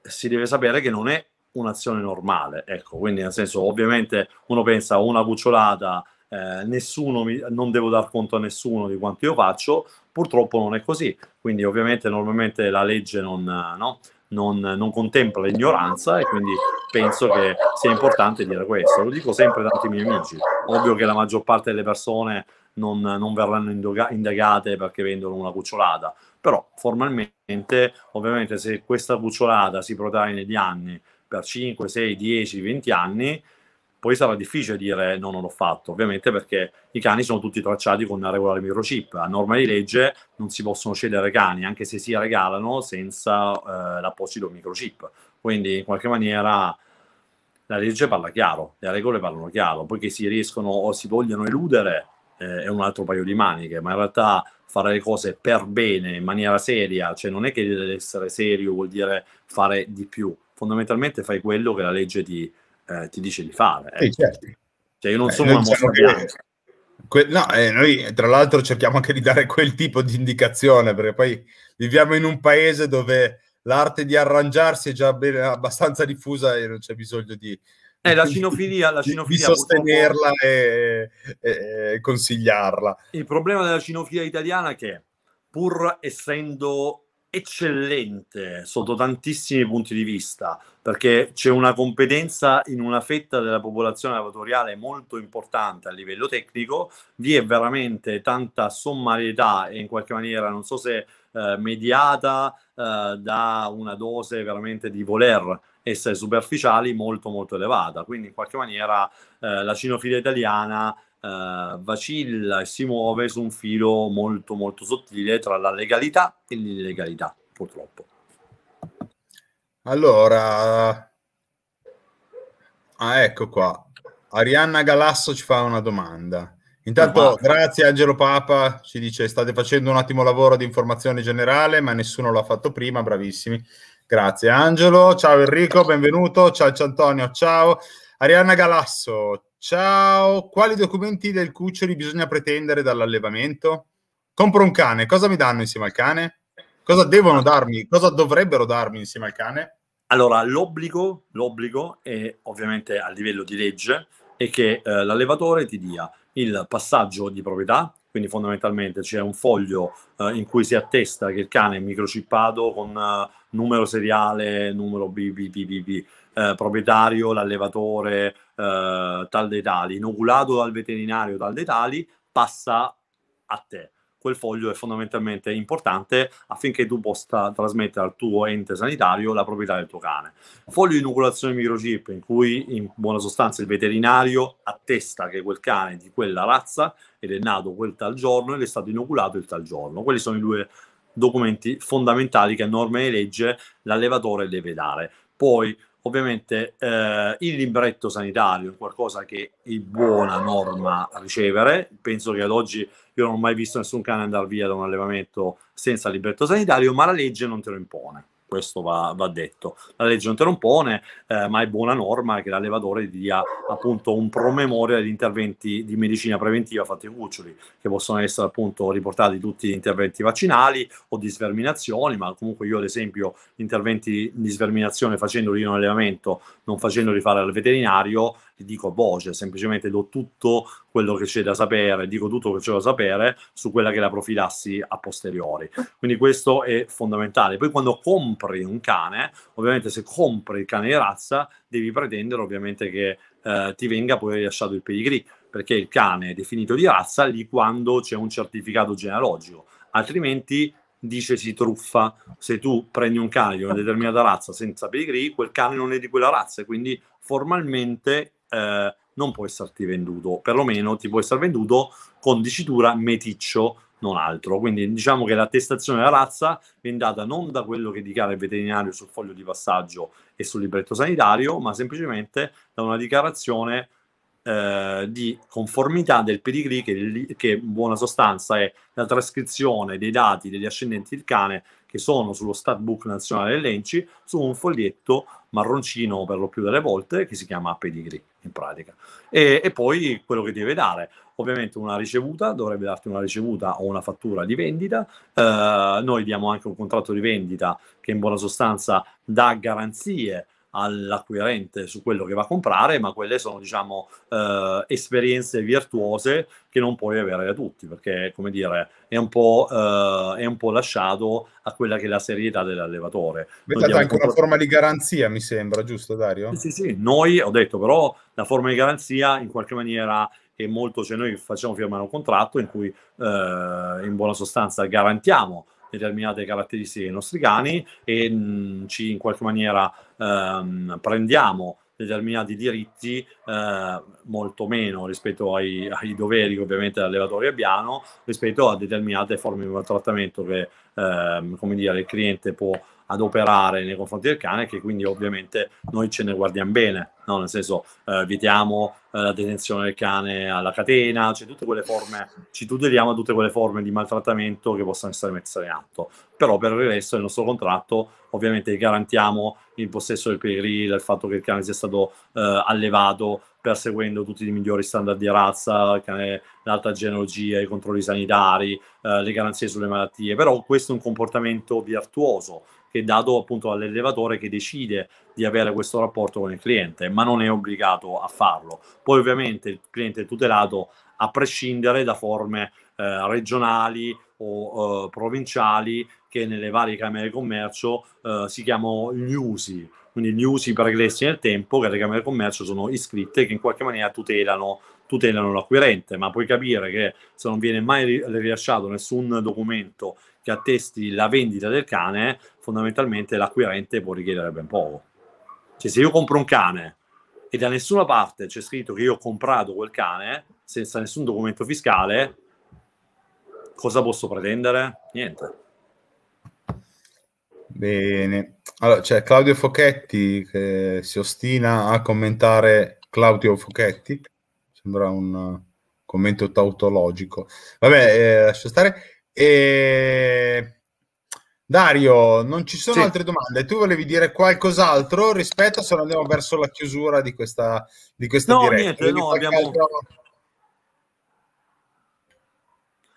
si deve sapere che non è un'azione normale. Ecco, quindi, nel senso, ovviamente uno pensa una cucciolata. Eh, nessuno mi, non devo dar conto a nessuno di quanto io faccio, Purtroppo non è così, quindi ovviamente normalmente la legge non, no, non, non, contempla l'ignoranza e quindi penso che sia importante dire questo. Lo dico sempre a tanti miei amici. Ovvio che la maggior parte delle persone non, non verranno indagate perché vendono una cucciolata, però formalmente ovviamente se questa cucciolata si protrae negli anni per 5, 6, 10, 20 anni poi sarà difficile dire no, non l'ho fatto, ovviamente perché i cani sono tutti tracciati con una regolare microchip. A norma di legge non si possono scegliere cani, anche se si regalano senza eh, l'apposito microchip. Quindi in qualche maniera la legge parla chiaro, le regole parlano chiaro, poi che si riescono o si vogliono eludere eh, è un altro paio di maniche, ma in realtà fare le cose per bene, in maniera seria, cioè non è che essere serio vuol dire fare di più, fondamentalmente fai quello che la legge ti eh, ti dice di fare. Eh. Sì, ecco. certo. Cioè, io non eh, sono una diciamo mostra bianca. Que- no, eh, noi tra l'altro cerchiamo anche di dare quel tipo di indicazione, perché poi viviamo in un paese dove l'arte di arrangiarsi è già ben, abbastanza diffusa e non c'è bisogno di... Eh, la cinofilia, la cinofilia di sostenerla e, e, e, consigliarla. Il problema della cinofilia italiana è che, pur essendo eccellente sotto tantissimi punti di vista, perché c'è una competenza in una fetta della popolazione lavoratoriale molto importante a livello tecnico, vi è veramente tanta sommarietà e in qualche maniera, non so se eh, mediata eh, da una dose veramente di voler essere superficiali molto molto elevata, quindi in qualche maniera eh, la cinofilia italiana eh, vacilla e si muove su un filo molto molto sottile tra la legalità e l'illegalità, purtroppo. Allora, ah, ecco qua. Arianna Galasso ci fa una domanda. Intanto, grazie Angelo Papa, ci dice state facendo un ottimo lavoro di informazione generale, ma nessuno l'ha fatto prima, bravissimi. Grazie Angelo, ciao Enrico, benvenuto, ciao Antonio, ciao. Arianna Galasso, ciao. Quali documenti del cuccioli bisogna pretendere dall'allevamento? Compro un cane, cosa mi danno insieme al cane? Cosa devono darmi? Cosa dovrebbero darmi insieme al cane? Allora, l'obbligo, l'obbligo è ovviamente a livello di legge, è che eh, l'allevatore ti dia il passaggio di proprietà, quindi fondamentalmente c'è un foglio eh, in cui si attesta che il cane è microchippato con eh, numero seriale, numero BBBBB, eh, proprietario, l'allevatore, eh, tal dei tali, inoculato dal veterinario tal dei tali, passa a te quel foglio è fondamentalmente importante affinché tu possa trasmettere al tuo ente sanitario la proprietà del tuo cane. Foglio di inoculazione microchip in cui in buona sostanza il veterinario attesta che quel cane è di quella razza ed è nato quel tal giorno ed è stato inoculato il tal giorno. Quelli sono i due documenti fondamentali che a norma e legge l'allevatore deve dare. Poi ovviamente eh, il libretto sanitario è qualcosa che è buona norma ricevere. Penso che ad oggi io non ho mai visto nessun cane andare via da un allevamento senza libretto sanitario, ma la legge non te lo impone questo va, va detto. La legge non te lo impone, eh, ma è buona norma che l'allevatore dia appunto un promemoria degli interventi di medicina preventiva fatti ai cuccioli, che possono essere appunto riportati tutti gli interventi vaccinali o di sverminazioni, ma comunque io ad esempio gli interventi di sverminazione facendoli in un allevamento, non facendoli fare al veterinario, ti dico voce, semplicemente do tutto quello che c'è da sapere, dico tutto quello che c'è da sapere su quella che la profilassi a posteriori. Quindi questo è fondamentale. Poi quando compri un cane, ovviamente se compri il cane di razza, devi pretendere ovviamente che eh, ti venga poi rilasciato il pedigree, perché il cane è definito di razza lì quando c'è un certificato genealogico, altrimenti dice si truffa. Se tu prendi un cane di una determinata razza senza pedigree, quel cane non è di quella razza quindi formalmente eh, non può esserti venduto, perlomeno ti può essere venduto con dicitura meticcio, non altro. Quindi diciamo che l'attestazione della razza viene data non da quello che dichiara il veterinario sul foglio di passaggio e sul libretto sanitario, ma semplicemente da una dichiarazione eh, di conformità del pedigree che, che in buona sostanza è la trascrizione dei dati degli ascendenti del cane che sono sullo Startbook nazionale dell'ENCI su un foglietto marroncino per lo più delle volte che si chiama pedigree in pratica. E, e poi quello che deve dare, ovviamente una ricevuta, dovrebbe darti una ricevuta o una fattura di vendita, eh, noi diamo anche un contratto di vendita che in buona sostanza dà garanzie all'acquirente su quello che va a comprare, ma quelle sono, diciamo, eh, esperienze virtuose che non puoi avere da tutti, perché, come dire, è un po', eh, è un po lasciato a quella che è la serietà dell'allevatore. Vedete anche una forma di garanzia, mi sembra, giusto Dario? Sì, sì, sì, noi, ho detto, però la forma di garanzia in qualche maniera è molto, cioè noi facciamo firmare un contratto in cui eh, in buona sostanza garantiamo determinate caratteristiche dei nostri cani e mh, ci in qualche maniera ehm, prendiamo determinati diritti eh, molto meno rispetto ai, ai doveri che ovviamente l'allevatore abbiano rispetto a determinate forme di maltrattamento che ehm, come dire, il cliente può ad operare nei confronti del cane che quindi ovviamente noi ce ne guardiamo bene, no? nel senso eh, vietiamo eh, la detenzione del cane alla catena, cioè tutte quelle forme, ci tuteliamo a tutte quelle forme di maltrattamento che possano essere messe in atto. Però per il resto del nostro contratto ovviamente garantiamo il possesso del pedigree, il fatto che il cane sia stato eh, allevato perseguendo tutti i migliori standard di razza, l'alta genealogia, i controlli sanitari, eh, le garanzie sulle malattie, però questo è un comportamento virtuoso che dato appunto all'elevatore che decide di avere questo rapporto con il cliente, ma non è obbligato a farlo. Poi ovviamente il cliente è tutelato a prescindere da forme eh, regionali o eh, provinciali che nelle varie camere di commercio eh, si chiamano gli usi, quindi gli usi pregressi nel tempo che le camere di commercio sono iscritte e che in qualche maniera tutelano, tutelano l'acquirente, ma puoi capire che se non viene mai rilasciato nessun documento che attesti la vendita del cane, fondamentalmente l'acquirente può richiedere ben poco. Cioè, se io compro un cane e da nessuna parte c'è scritto che io ho comprato quel cane senza nessun documento fiscale, cosa posso pretendere? Niente. Bene, allora c'è Claudio Fochetti che si ostina a commentare Claudio Fochetti, sembra un commento tautologico. Vabbè, eh, lascia stare. E... Dario, non ci sono sì. altre domande. Tu volevi dire qualcos'altro rispetto se non andiamo verso la chiusura di questa, di questa no, diretta? Niente, Quindi no, abbiamo... Altro...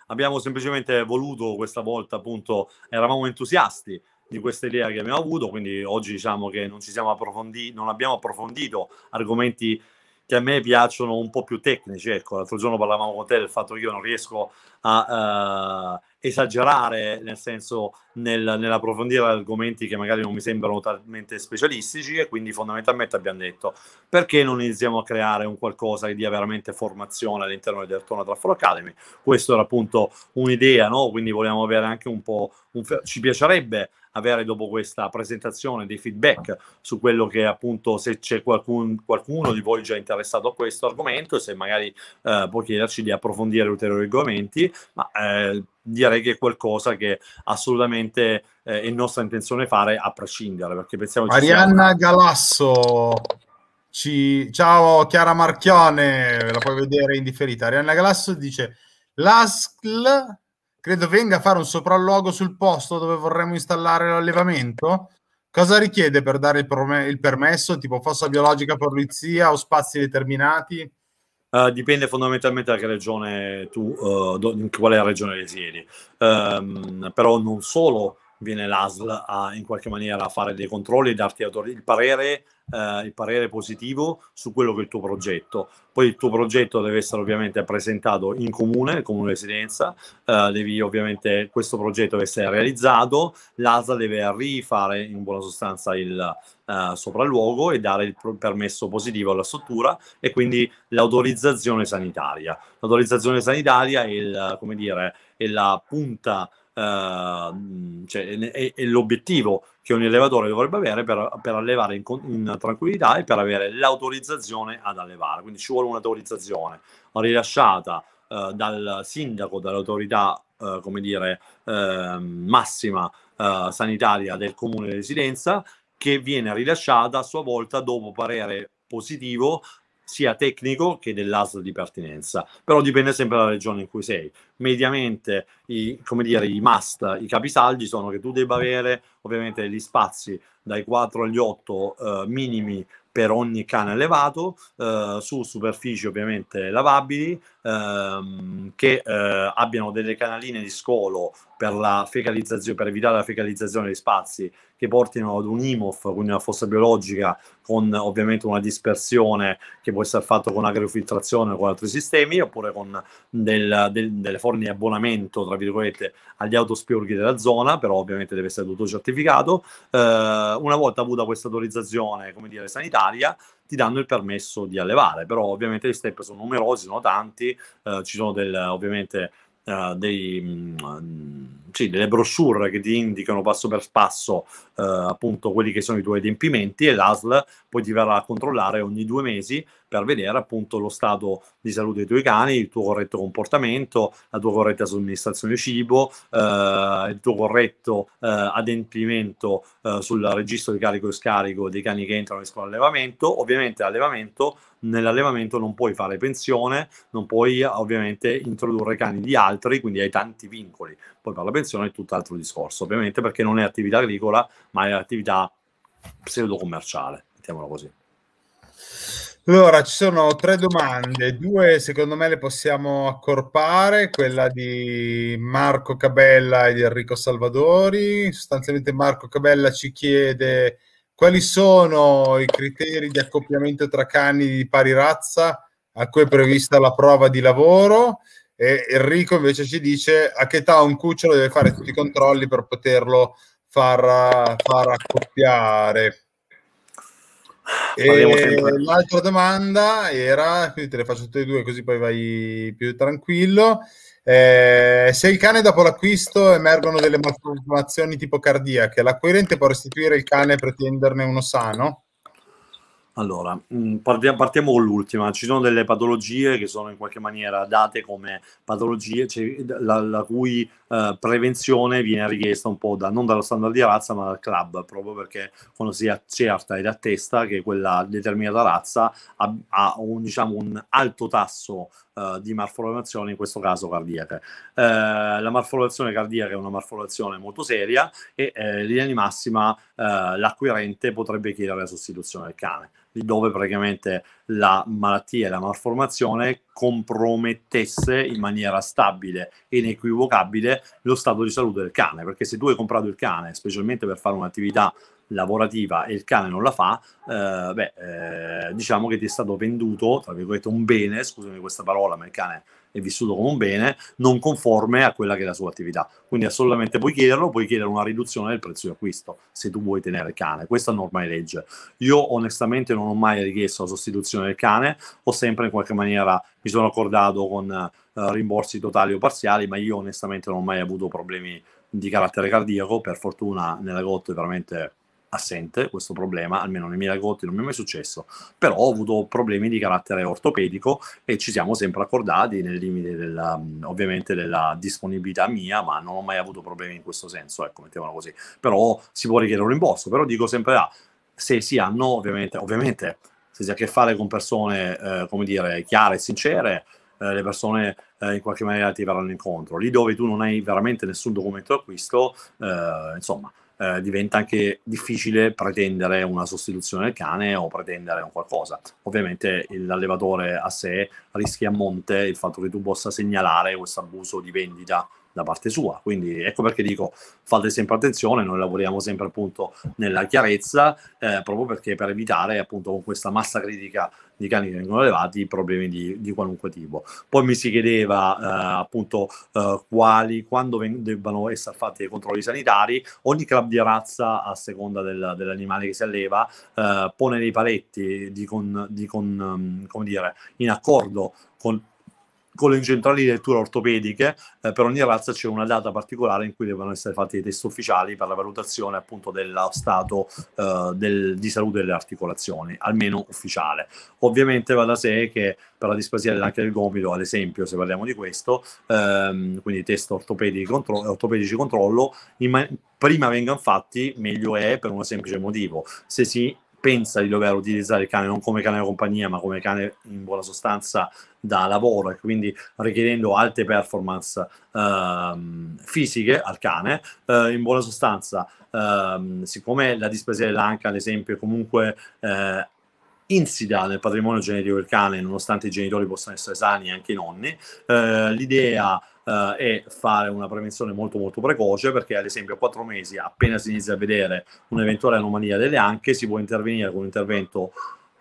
abbiamo semplicemente voluto questa volta, appunto, eravamo entusiasti di questa idea che abbiamo avuto, quindi oggi diciamo che non, ci siamo approfonditi, non abbiamo approfondito argomenti che a me piacciono un po' più tecnici. Ecco, l'altro giorno parlavamo con te del fatto che io non riesco a uh, esagerare, nel senso nel, nell'approfondire argomenti che magari non mi sembrano talmente specialistici e quindi fondamentalmente abbiamo detto perché non iniziamo a creare un qualcosa che dia veramente formazione all'interno del Torno Traffol Academy. Questo era appunto un'idea, no? Quindi volevamo avere anche un po', un, ci piacerebbe avere dopo questa presentazione dei feedback su quello che appunto se c'è qualcun, qualcuno di voi già interessato a questo argomento e se magari eh, può chiederci di approfondire ulteriori argomenti, ma eh, direi che è qualcosa che assolutamente eh, è nostra intenzione fare a prescindere perché pensiamo Arianna Galasso ci... ciao Chiara Marchione la puoi vedere in differita Arianna Galasso dice l'ASL credo venga a fare un sopralluogo sul posto dove vorremmo installare l'allevamento. Cosa richiede per dare il, perme- il permesso, tipo fossa biologica polizia o spazi determinati? Uh, dipende fondamentalmente da che regione tu, uh, in quale regione risiedi. Um, però non solo viene l'ASL a in qualche maniera fare dei controlli e darti il parere, eh, il parere positivo su quello che è il tuo progetto. Poi il tuo progetto deve essere ovviamente presentato in comune, il comune di residenza, eh, devi ovviamente questo progetto deve essere realizzato, l'ASL deve rifare in buona sostanza il eh, sopralluogo e dare il permesso positivo alla struttura e quindi l'autorizzazione sanitaria. L'autorizzazione sanitaria è il, come dire, è la punta eh, cioè, è, è, l'obiettivo che un allevatore dovrebbe avere per, per allevare in, in, tranquillità e per avere l'autorizzazione ad allevare. Quindi ci vuole un'autorizzazione rilasciata uh, dal sindaco, dall'autorità, uh, come dire, massima sanitaria del comune di residenza che viene rilasciata a sua volta dopo parere positivo sia tecnico che dell'ASL di pertinenza, però dipende sempre dalla regione in cui sei. Mediamente, i, come dire, i must, i capisaldi sono che tu debba avere ovviamente gli spazi dai 4 agli 8 eh, minimi per ogni cane allevato, eh, su superfici ovviamente lavabili, ehm, che eh, abbiano delle canaline di scolo per, la fecalizzazione, per evitare la fecalizzazione dei spazi che portino ad un IMOF, quindi una fossa biologica, con ovviamente una dispersione che può essere fatta con agrofiltrazione o con altri sistemi, oppure con del, del, delle forme di abbonamento, tra virgolette, agli autospiurghi della zona, però ovviamente deve essere tutto certificato. Eh, una volta avuta questa autorizzazione, come dire, sanitaria, ti danno il permesso di allevare, però ovviamente gli step sono numerosi, sono tanti, eh, ci sono del, ovviamente uh, dei, um, sì, delle brochure che ti indicano passo per passo eh, appunto quelli che sono i tuoi adempimenti e l'ASL poi ti verrà a controllare ogni due mesi per vedere appunto lo stato di salute dei tuoi cani, il tuo corretto comportamento, la tua corretta somministrazione di cibo, eh, il tuo corretto eh, adempimento eh, sul registro di carico e scarico dei cani che entrano e escono all'allevamento. Ovviamente allevamento, nell'allevamento non puoi fare pensione, non puoi ovviamente introdurre cani di altri, quindi hai tanti vincoli. Poi per la pensione è tutt'altro discorso, ovviamente perché non è attività agricola, ma è un'attività pseudo-commerciale, mettiamola così. Allora, ci sono tre domande, due secondo me le possiamo accorpare, quella di Marco Cabella e di Enrico Salvadori. Sostanzialmente Marco Cabella ci chiede quali sono i criteri di accoppiamento tra cani di pari razza a cui è prevista la prova di lavoro e Enrico invece ci dice a che età un cucciolo deve fare tutti i controlli per poterlo far, far accoppiare. E l'altra domanda era, quindi te le faccio tutte e due così poi vai più tranquillo. Eh, se il cane dopo l'acquisto emergono delle malformazioni tipo cardiache, la coerente può restituire il cane e pretenderne uno sano? Allora, mm, partiamo con l'ultima. Ci sono delle patologie che sono in qualche maniera date come patologie cioè, la, la, cui eh, prevenzione viene richiesta un po' da, non dallo standard di razza ma dal club, proprio perché quando si accerta ed attesta che quella determinata razza ha, ha un, diciamo, un alto tasso eh, di malformazioni, in questo caso cardiache. Uh, la malformazione cardiaca è una malformazione molto seria e eh, linea di massima eh, l'acquirente potrebbe chiedere la sostituzione del cane, dove praticamente la malattia e la malformazione compromettesse in maniera stabile e inequivocabile lo stato di salute del cane, perché se tu hai comprato il cane, specialmente per fare un'attività lavorativa e il cane non la fa, eh, beh, eh, diciamo che ti è stato venduto, tra virgolette, un bene, scusami questa parola, ma il cane è vissuto come un bene, non conforme a quella che è la sua attività. Quindi assolutamente puoi chiederlo, puoi chiedere una riduzione del prezzo di acquisto se tu vuoi tenere il cane. Questa norma è legge. Io onestamente non ho mai richiesto la sostituzione del cane, ho sempre in qualche maniera mi sono accordato con eh, rimborsi totali o parziali, ma io onestamente non ho mai avuto problemi di carattere cardiaco, per fortuna nella GOT veramente assente questo problema, almeno nei miei racconti non mi è mai successo, però ho avuto problemi di carattere ortopedico e ci siamo sempre accordati nel limite della, ovviamente della disponibilità mia, ma non ho mai avuto problemi in questo senso, ecco, mettiamolo così. Però si può richiedere un rimborso, però dico sempre ah, se si hanno ovviamente, ovviamente se si ha a che fare con persone, eh, come dire, chiare e sincere, eh, le persone eh, in qualche maniera ti verranno incontro. Lì dove tu non hai veramente nessun documento d'acquisto, eh, insomma, eh, diventa anche difficile pretendere una sostituzione del cane o pretendere un qualcosa. Ovviamente l'allevatore a sé rischia a monte il fatto che tu possa segnalare questo abuso di vendita da parte sua. Quindi ecco perché dico fate sempre attenzione, noi lavoriamo sempre appunto nella chiarezza, eh, proprio perché per evitare appunto con questa massa critica di cani che vengono allevati problemi di, di qualunque tipo. Poi mi si chiedeva eh, appunto eh, quali, quando veng- debbano essere fatti i controlli sanitari, ogni club di razza a seconda del, dell'animale che si alleva eh, pone dei paletti di con, di con um, come dire, in accordo con con le centrali di lettura ortopediche, eh, per ogni razza c'è una data particolare in cui devono essere fatti i test ufficiali per la valutazione appunto dello stato eh, del, di salute delle articolazioni, almeno ufficiale. Ovviamente va da sé che per la displasia anche del gomito, ad esempio, se parliamo di questo, ehm, quindi test ortopedici contro- ortopedici controllo, ma- prima vengano fatti meglio è per un semplice motivo. Se si pensa di dover utilizzare il cane non come cane da compagnia, ma come cane in buona sostanza da lavoro e quindi richiedendo alte performance ehm, fisiche al cane, eh, in buona sostanza, ehm, siccome la displasia dell'anca, ad esempio, comunque eh, insida nel patrimonio genetico del cane, nonostante i genitori possano essere sani, anche i nonni, eh, l'idea eh, è fare una prevenzione molto molto precoce perché ad esempio a quattro mesi appena si inizia a vedere un'eventuale anomalia delle anche si può intervenire con un intervento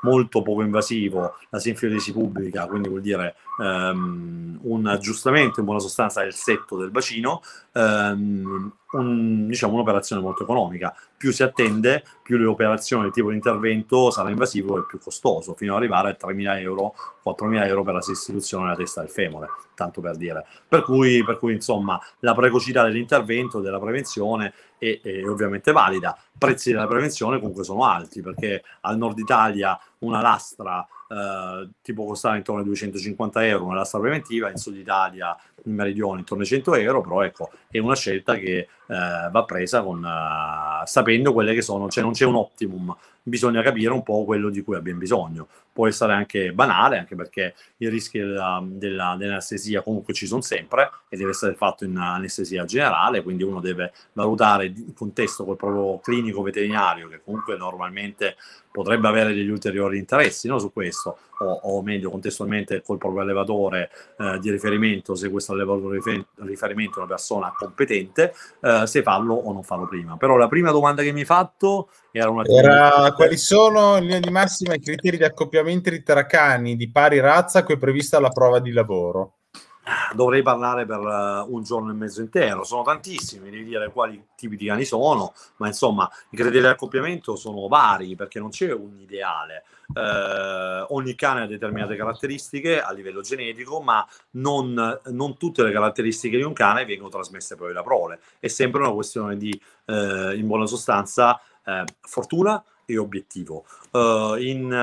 molto poco invasivo, la sinfiodesi pubblica, quindi vuol dire um, un aggiustamento in buona sostanza del setto del bacino, um, un, diciamo, un'operazione molto economica. Più si attende, più le operazioni, il tipo di intervento sarà invasivo e più costoso, fino ad arrivare a 3.000 euro, 4.000 euro per la sostituzione della testa del femore, tanto per dire. Per cui, per cui insomma, la precocità dell'intervento, della prevenzione è, è ovviamente valida. I Prezzi della prevenzione comunque sono alti, perché al nord Italia una lastra eh, tipo costava intorno ai 250 euro una lastra preventiva, in Sud Italia, in Meridione, intorno ai 100 euro, però ecco, è una scelta che eh, va presa con, eh, sapendo quelle che sono, cioè non c'è un optimum, bisogna capire un po' quello di cui abbiamo bisogno. Può essere anche banale, anche perché i rischi della, della, dell'anestesia comunque ci sono sempre e deve essere fatto in anestesia generale, quindi uno deve valutare il contesto col proprio clinico veterinario che comunque normalmente potrebbe avere degli ulteriori interessi no, su questo o, o meglio contestualmente col proprio allevatore eh, di riferimento, se questo allevatore di riferimento è una persona competente, eh, se farlo o non farlo prima. Però la prima domanda che mi hai fatto era una... Era, quali sono in linea di massima i criteri di accoppiamento tra cani di pari razza che è prevista la prova di lavoro? dovrei parlare per eh, un giorno e mezzo intero. Sono tantissimi, devi dire quali tipi di cani sono, ma insomma i criteri di accoppiamento sono vari perché non c'è un ideale. Eh, ogni cane ha determinate caratteristiche a livello genetico, ma non, non, tutte le caratteristiche di un cane vengono trasmesse proprio da prole. È sempre una questione di, eh, in buona sostanza, eh, fortuna, e obiettivo. Uh, in uh,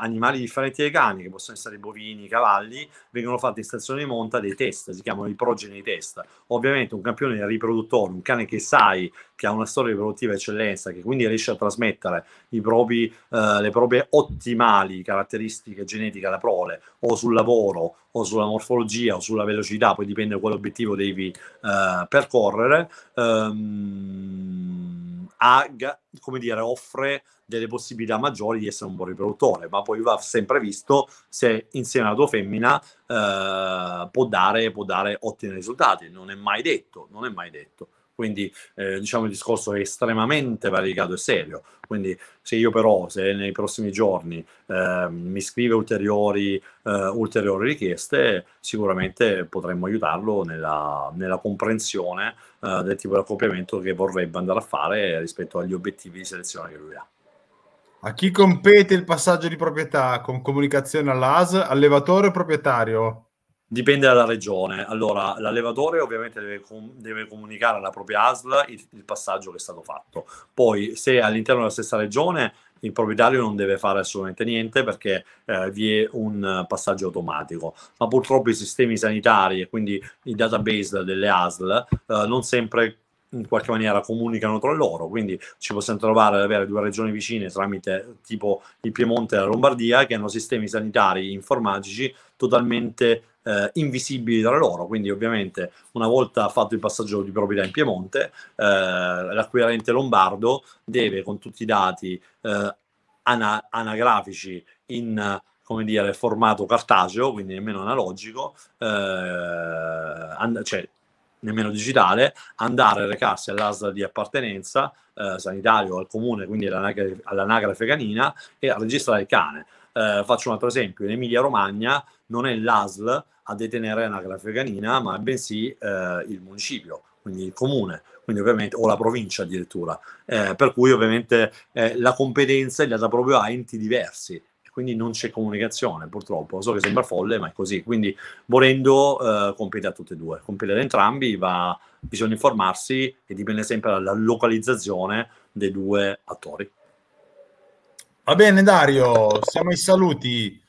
animali differenti dai cani, che possono essere bovini, cavalli, vengono fatti in stazione di monta dei test, si chiamano i progeni di test. Ovviamente un campione riproduttore, un cane che sai che ha una storia riproduttiva eccellenza, che quindi riesce a trasmettere propri, uh, eh, le proprie ottimali caratteristiche genetiche alla prole o sul lavoro o sulla morfologia o sulla velocità, poi dipende da quale obiettivo devi eh, percorrere, ehm, ha, come dire, offre delle possibilità maggiori di essere un buon riproduttore, ma poi va sempre visto se insieme alla tua femmina eh, può, dare, può dare ottimi risultati, non è mai detto, non è mai detto. Quindi eh, diciamo il discorso è estremamente variegato e serio. Quindi se io però, se nei prossimi giorni eh, mi scrive ulteriori, eh, ulteriori, richieste, sicuramente potremmo aiutarlo nella, nella comprensione eh, del tipo di accoppiamento che vorrebbe andare a fare rispetto agli obiettivi di selezione che lui ha. A chi compete il passaggio di proprietà con comunicazione all'AS, allevatore o proprietario? Dipende dalla regione. Allora, l'allevatore ovviamente deve, com- deve comunicare alla propria ASL il, il, passaggio che è stato fatto. Poi, se all'interno della stessa regione, il proprietario non deve fare assolutamente niente perché eh, vi è un passaggio automatico. Ma purtroppo i sistemi sanitari e quindi i database delle ASL eh, non sempre in qualche maniera comunicano tra loro, quindi ci possiamo trovare ad avere due regioni vicine tramite tipo il Piemonte e la Lombardia che hanno sistemi sanitari informatici totalmente eh, invisibili tra loro, quindi ovviamente una volta fatto il passaggio di proprietà in Piemonte, eh, l'acquirente lombardo deve con tutti i dati eh, ana- anagrafici in come dire, formato cartaceo, quindi nemmeno analogico, eh, and- cioè nemmeno digitale, andare a recarsi all'asta di appartenenza eh, sanitario al comune, quindi all'anagrafe, all'anagrafe canina, e a registrare il cane. Eh, faccio un altro esempio, in Emilia Romagna non è l'ASL a detenere l'anagrafe canina, ma bensì eh, il municipio, quindi il comune, quindi ovviamente, o la provincia addirittura, eh, per cui ovviamente eh, la competenza è data proprio a enti diversi, quindi non c'è comunicazione purtroppo, so che sembra folle ma è così, quindi volendo eh, compete a tutte e due, compete ad entrambi, va, bisogna informarsi e dipende sempre dalla localizzazione dei due attori. Va bene Dario, siamo ai saluti.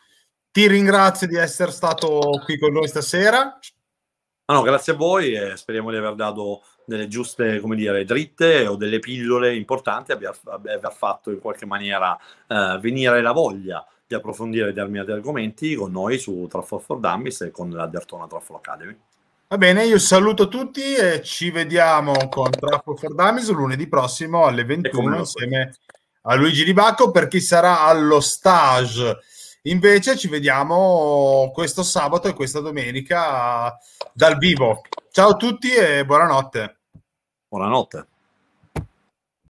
Ti ringrazio di essere stato qui con noi stasera. Ah no, grazie a voi e speriamo di aver dato delle giuste, come dire, dritte o delle pillole importanti, abbia, abbia fatto in qualche maniera eh, venire la voglia di approfondire determinati argomenti con noi su Trafford for Dummies e con la Dertona Trafford Academy. Va bene, io saluto tutti e ci vediamo con Trafford for Dummies lunedì prossimo alle 21 insieme a Luigi Di Bacco per chi sarà allo stage. Invece ci vediamo questo sabato e questa domenica dal vivo. Ciao a tutti e buonanotte. Buonanotte.